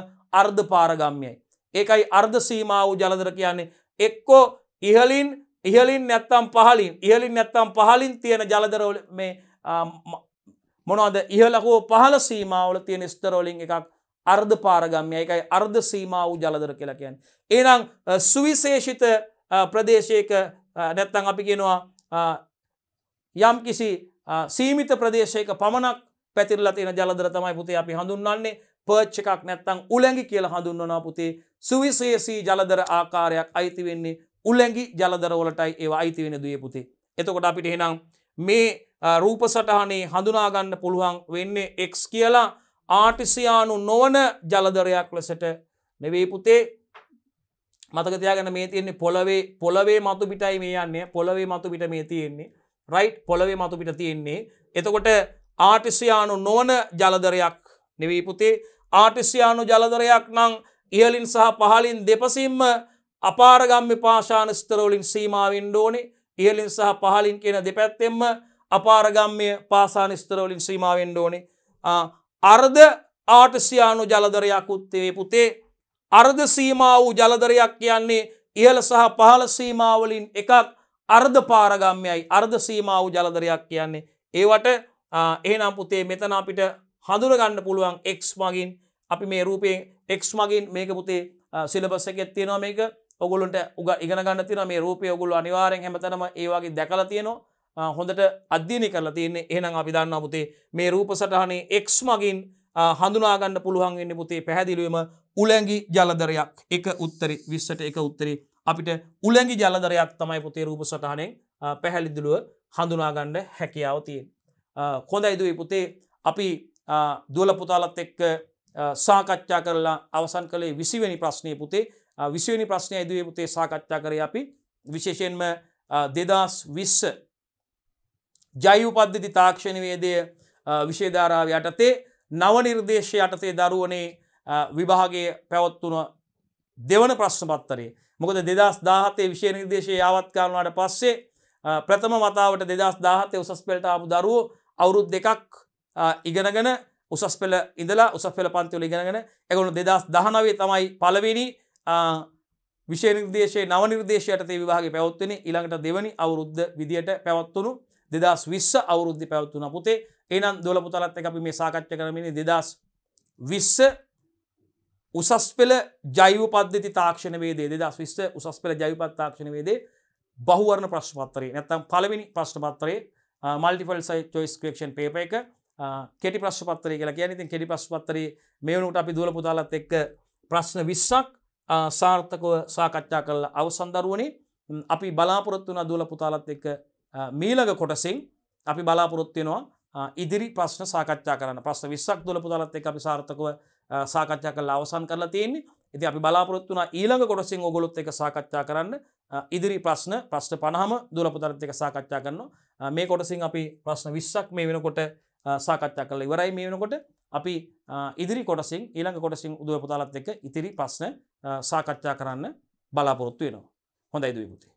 අර්ධ පාරගම්යයි. ඒකයි අර්ධ සීම වූ ජලදර කියන්නේ එක්කෝ ඉහලින් ඉහලින් නැත්තම් පහලින් ඉහලින් නැත්තම් පහලින් තියෙන ජලදරවල මේ මොනවද ඉහලකෝ පහල සීමාවල තියෙන ස්තරෝලින් එකක් අර්ධ පාරගම්ය එකයි අර්ධ සීම වූ ජලදර කියලකයන්. ඒනම් සුවිශේෂිත ප්‍රදේශයක නැත්තං අපි කියෙනවා යම් කිසි සීමිත ප්‍රදේශයක පමණක් පැතිරල තියෙන ජලදර තමයි පුතේ අපි හඳුන්න්නේ පර්ච්ච එකක් නැත්තං උලැඟි කියල හඳුන්වනා පුතේ සුවිශේෂී ජලදර ආකාරයක් අයිතිවෙන්නේ උලැඟි ජලදරවලටයි ඒ අයිතිවෙන දිය පුතේ. එතකොට අපිට හෙනම් මේ රූප සටහනේ හඳුනාගන්න පුළුවන් වෙන්නේ එක් කියලා ආටිසියානු නොවන ජලදරයක් ලෙසට නෙවේ පුතේ මතකතියාගෙන මේ තියෙන්නේ පොළවේ පොළවේ මතු පිටයි මේ යන්නේ පොළවේ මතු පිට මේ තියෙන්නේ රයි් පොළවේ මතු පිට තියෙන්නේ එතකොට ආටිසියානු නොවන ජලදරයක් නෙවී පුතේ ආටිසියානු ජලදරයක් නං ඉහලින් සහ පහලින් දෙපසිම්ම අපාරගම්ම පාශාන ස්තරවලින් සීමාවෙන් ඩෝනේ ඉහලින් සහ පහලින් කියන දෙපැත්තෙම අපාරගම්ය පාසාන ස්තරවලින් සීමාවෙන් ඩෝනේ අර්ධ ආටසියානු ජලදරයක් උත්තේ පුතේ අර්ධ සීමා වූ ජලදරයක් කියන්නේ ඉහල සහ පහල සීමාවලින් එකක් අර්ධ පාරගම්යයි අර්ධ සීමාව ජලදරයක් කියන්නේ. ඒවට ඒනම් පුතේ මෙතන අපිට හඳුරගන්න පුළුවන් එක්ස් මගින් අපි මේ රූපයෙන් එක්ස් මගින් මේක පුතේ සිලබස්සකෙත් තියෙනවා මේක ඔගුලන්ට උග ඉගෙනගන්න තින මේ රූපය ඔගුල අනිවාරෙන් හැමතනම ඒවාගේ දැකලා තියෙනවා හොඳට අධ්‍යයනය කරලා තියන්නේ එහනම් අපි දන්න පුතේ මේ රූප සටහනේ එක්ස් මගින් හඳුනාගන්න පුළුවන් වෙන්න පුතේ පැහැදිලුවම උලැගි ජලදරයක් එක උත්තරි විස්සට එක උත්තරි අපිට උලැගි ජලදරයක් තමයි පුතේ රූප සටහනෙන් පැහැලිදිලුව හඳුනාගණ්ඩ හැකියාව තියෙන්. හොඳයිදුවේ පුතේ අපි දුවල පුතාලත් එක්ක සාකච්ඡා කරලා අවසන් කළේ විසිවැනි ප්‍රශ්නය පුතේ විසිවනි ප්‍රශ්නය ඇදුවේ පුතේ සාකච්ඡා කර අපි විශේෂයෙන්ම දෙදස් විස්ස ජයු පද්ධති තාක්ෂණවේදය විශේධාරාව යටතේ නවනිර්දේශය යටතේ දරුවනේ විභාගේ පැවත්වන දෙවන ප්‍රශ්න පත්තරේ මොකද දෙදස් දාහතේ විශය නිර්දේශය යාවත් කරනවාට පස්සේ ප්‍රථම වතාවට දෙදස් දාහතේ උසස් පෙල්ට ආපු දරුවෝ අවුරුත් දෙකක් ඉගෙනගෙන උසස් පෙළ ඉඳලා උසස් පෙළ පන්තිවල ඉගෙනගෙන එගොලු දෙදස් දහනවේ තමයි පලවෙනි විශේනිර්දේශය නවනිර්දේශයට තේ විවාගේ පැවත්වෙන ඉළඟට දෙවනි අවුරුද්ධ විදියට පැවත්වුණු දෙදස් විශ්ස අවුරුද්ධි පැවත්වන පුතේ එනම් දොලපුතලත් එක අපි මේ සාකච්ඡ කරමිනි දෙදස් විස්ස උසස් පෙළ ජෛව පද්ධති තාක්ෂණ වේදේ දෙදස් විස්ස උසස් පෙළ ජෛපත් තාක්ෂණ වේදේ බහුවරණ ප්‍රශ්පත්තරේ නැත්තම් පලවෙනි ප්‍රශ්පත්තරේ මල්ටිෆල් සයි චොයිස් ක්‍රක්ෂන් පේප එක කෙටි ප්‍රශ්පත්තරය කියලා කියන ඉතින් කෙටි ප්‍රශ්පත්තරේ මෙවනුට අපි දුවල පුතාලත් එක්ක ප්‍රශ්න විස්සක් සාර්ථකව සාකච්ඡා කරලා අවසන්දරුවනේ අපි බලාපොරොත්තුන දුවල පුතාලත් එක්ක මීලග කොටසින් අපි බලාපොරොත්තියෙනවා ඉදිරි ප්‍රශ්න සාකච්ඡා කරන්න ප්‍රශ්න විස්සක් දුල පුදාලත් එක අපි සාර්ථකව සාකච්ඡා කළ අවසන් කරලා තියන්නේ ඉති අපි බලාපොරොත්තු වන ඊළඟ කොටසින් ඔගොලොත් එක සාකච්ඡා කරන්න ඉදිරි ප්‍රශ්න ප්‍රශ්න පනහම දුලපුදරත් එක සාකච්ඡා කරනවා මේ කොටසින් අපි ප්‍රශ්න විස්සක් මේ වෙනකොට සාකච්ඡා කළ ඉවරයි මේ වෙනකොට අපි ඉදිරි කොටසින් ඊළඟ කොටසින් උදුව පුතාලත් එක ඉතිරි ප්‍රශ්න සාකච්ඡා කරන්න බලාපොරොත්තු වෙනවා හොඳයි දුවපුති